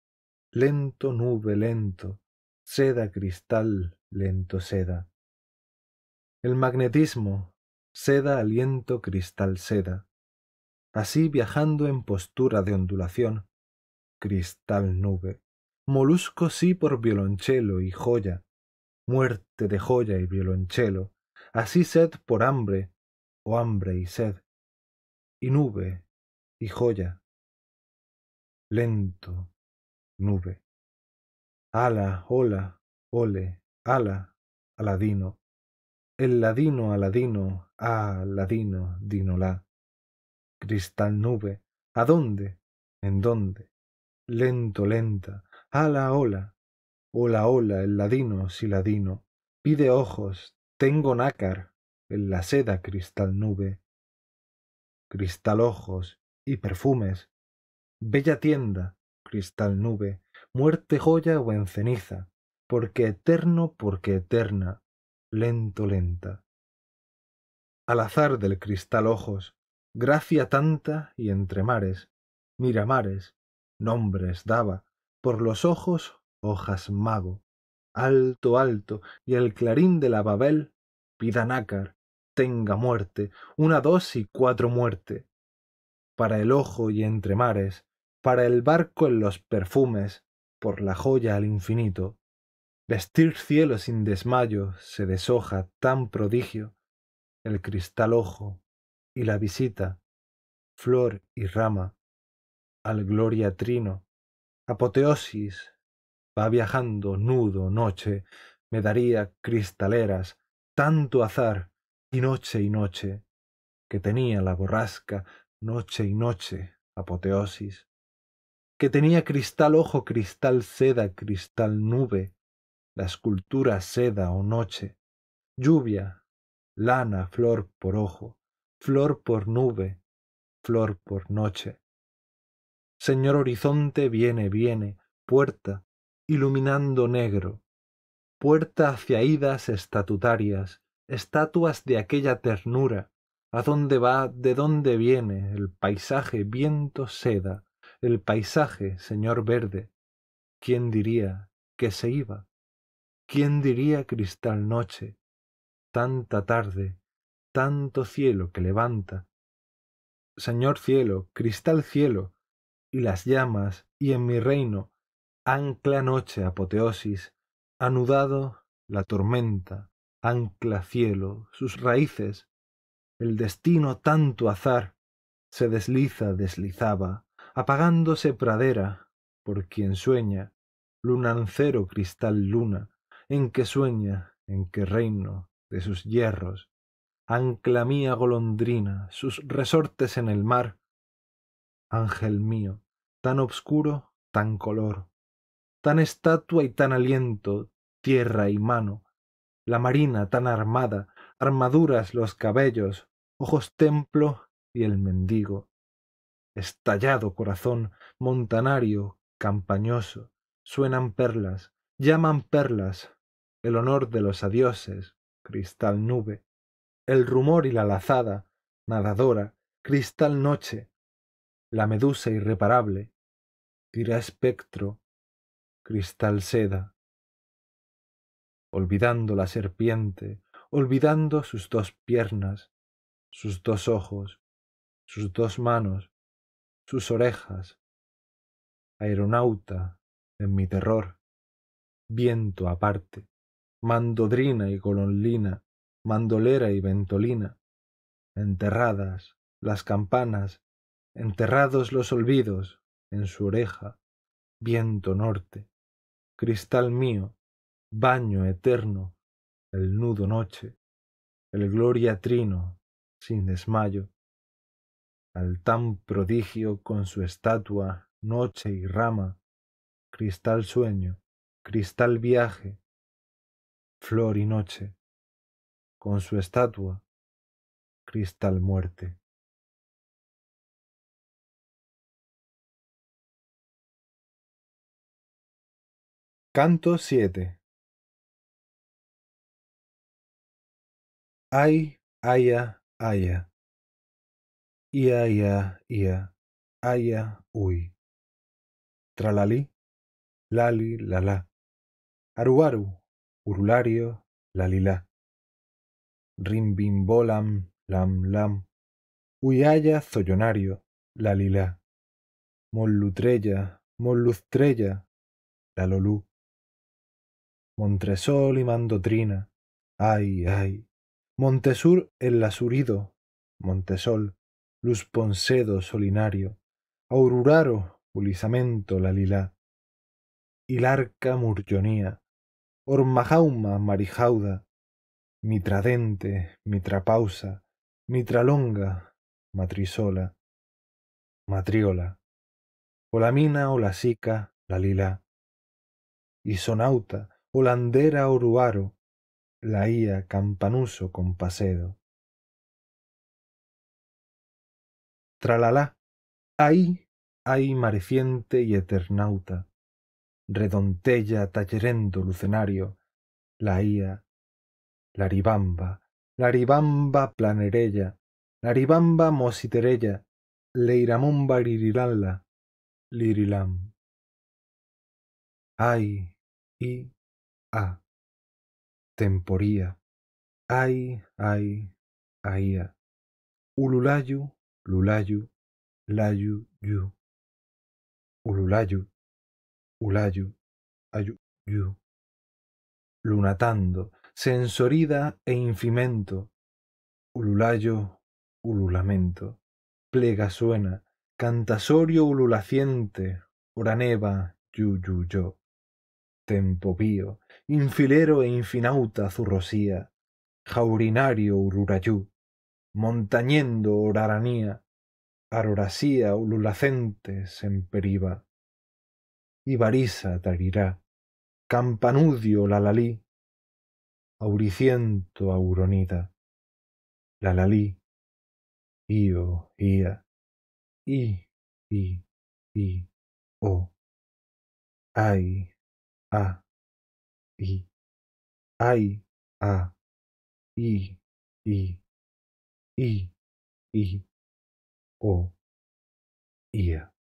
lento nube lento, seda cristal lento seda. El magnetismo, seda aliento cristal seda, así viajando en postura de ondulación, cristal nube, Molusco sí por violonchelo y joya, muerte de joya y violonchelo, así sed por hambre, o hambre y sed, y nube y joya. Lento, nube. Ala, hola, ole, ala, aladino. El ladino, aladino, ah, ladino, dinolá. Cristal nube, ¿a dónde? ¿En dónde? Lento, lenta, Hola hola hola hola el ladino ladino pide ojos tengo nácar en la seda cristal nube cristal ojos y perfumes bella tienda cristal nube muerte joya o en ceniza porque eterno porque eterna lento lenta al azar del cristal ojos gracia tanta y entre mares mira mares nombres daba por los ojos hojas mago, alto, alto, y el clarín de la Babel, pida nácar, tenga muerte, una, dos y cuatro muerte. Para el ojo y entre mares, para el barco en los perfumes, por la joya al infinito. Vestir cielo sin desmayo se deshoja tan prodigio, el cristal ojo y la visita, flor y rama, al gloria trino, apoteosis va viajando nudo noche me daría cristaleras tanto azar y noche y noche que tenía la borrasca noche y noche apoteosis que tenía cristal ojo cristal seda cristal nube la escultura seda o noche lluvia lana flor por ojo flor por nube flor por noche Señor horizonte viene, viene, puerta, iluminando negro, puerta hacia idas estatutarias, estatuas de aquella ternura, a dónde va, de dónde viene, el paisaje viento seda, el paisaje, señor verde. ¿Quién diría que se iba? ¿Quién diría cristal noche? Tanta tarde, tanto cielo que levanta. Señor cielo, cristal cielo, y las llamas, y en mi reino, ancla noche apoteosis, anudado la tormenta, ancla cielo, sus raíces, el destino tanto azar, se desliza, deslizaba, apagándose pradera, por quien sueña, lunancero cristal luna, en que sueña, en que reino, de sus hierros, ancla mía golondrina, sus resortes en el mar, ángel mío, tan obscuro, tan color, tan estatua y tan aliento, tierra y mano, la marina tan armada, armaduras los cabellos, ojos templo y el mendigo. Estallado corazón, montanario, campañoso, suenan perlas, llaman perlas, el honor de los adioses, cristal nube, el rumor y la lazada, nadadora, cristal noche, la medusa irreparable, tira espectro, cristal seda, olvidando la serpiente, olvidando sus dos piernas, sus dos ojos, sus dos manos, sus orejas, aeronauta en mi terror, viento aparte, mandodrina y colonlina, mandolera y ventolina, enterradas las campanas enterrados los olvidos en su oreja, viento norte, cristal mío, baño eterno, el nudo noche, el gloria trino, sin desmayo, al tan prodigio con su estatua, noche y rama, cristal sueño, cristal viaje, flor y noche, con su estatua, cristal muerte. Canto 7 Ay, aya, aya. Ia, ia, ia. Aya, uy. Tralali, lali, lala. Aruaru, urulario, lalila, Rimbimbolam, lam, lam. Uyaya, zoyonario, Lalila Mollutrella, mollustrella, lalolú. Montresol y Mandotrina. Ay, ay. Montesur el Lazurido. Montesol. Luz Poncedo Solinario. Aururaro, Ulisamento la Lilá. Hilarca Murllonía. Ormajauma Marijauda. Mitradente, Mitrapausa, Mitralonga, Matrisola, Matriola, Olamina, Olasica, la lila, Isonauta, holandera Oruaro, Laía Campanuso Compasedo. Tralalá, ahí ahí mareciente y eternauta, Redontella Tallerendo Lucenario, Laía, Laribamba, Laribamba Planerella, Laribamba Mositerella, leiramumba lirilalla, Lirilam. Ay, y a temporía, ay, ay, aía, ululayu, lulayu, layu, yu, ululayu, ulayu, ayu, yu, lunatando, sensorida e infimento, ululayo, ululamento, plega suena, cantasorio ululaciente, oraneva, yu, yu, tempo pío, infilero e infinauta zurrosía, jaurinario ururayú, montañendo oraranía, arorasía ululacentes en periva, Ibarisa tarirá, campanudio lalalí, auriciento auronida, lalalí, io, ia, i, i, i, o. Ay, a i ai a i i i i o ear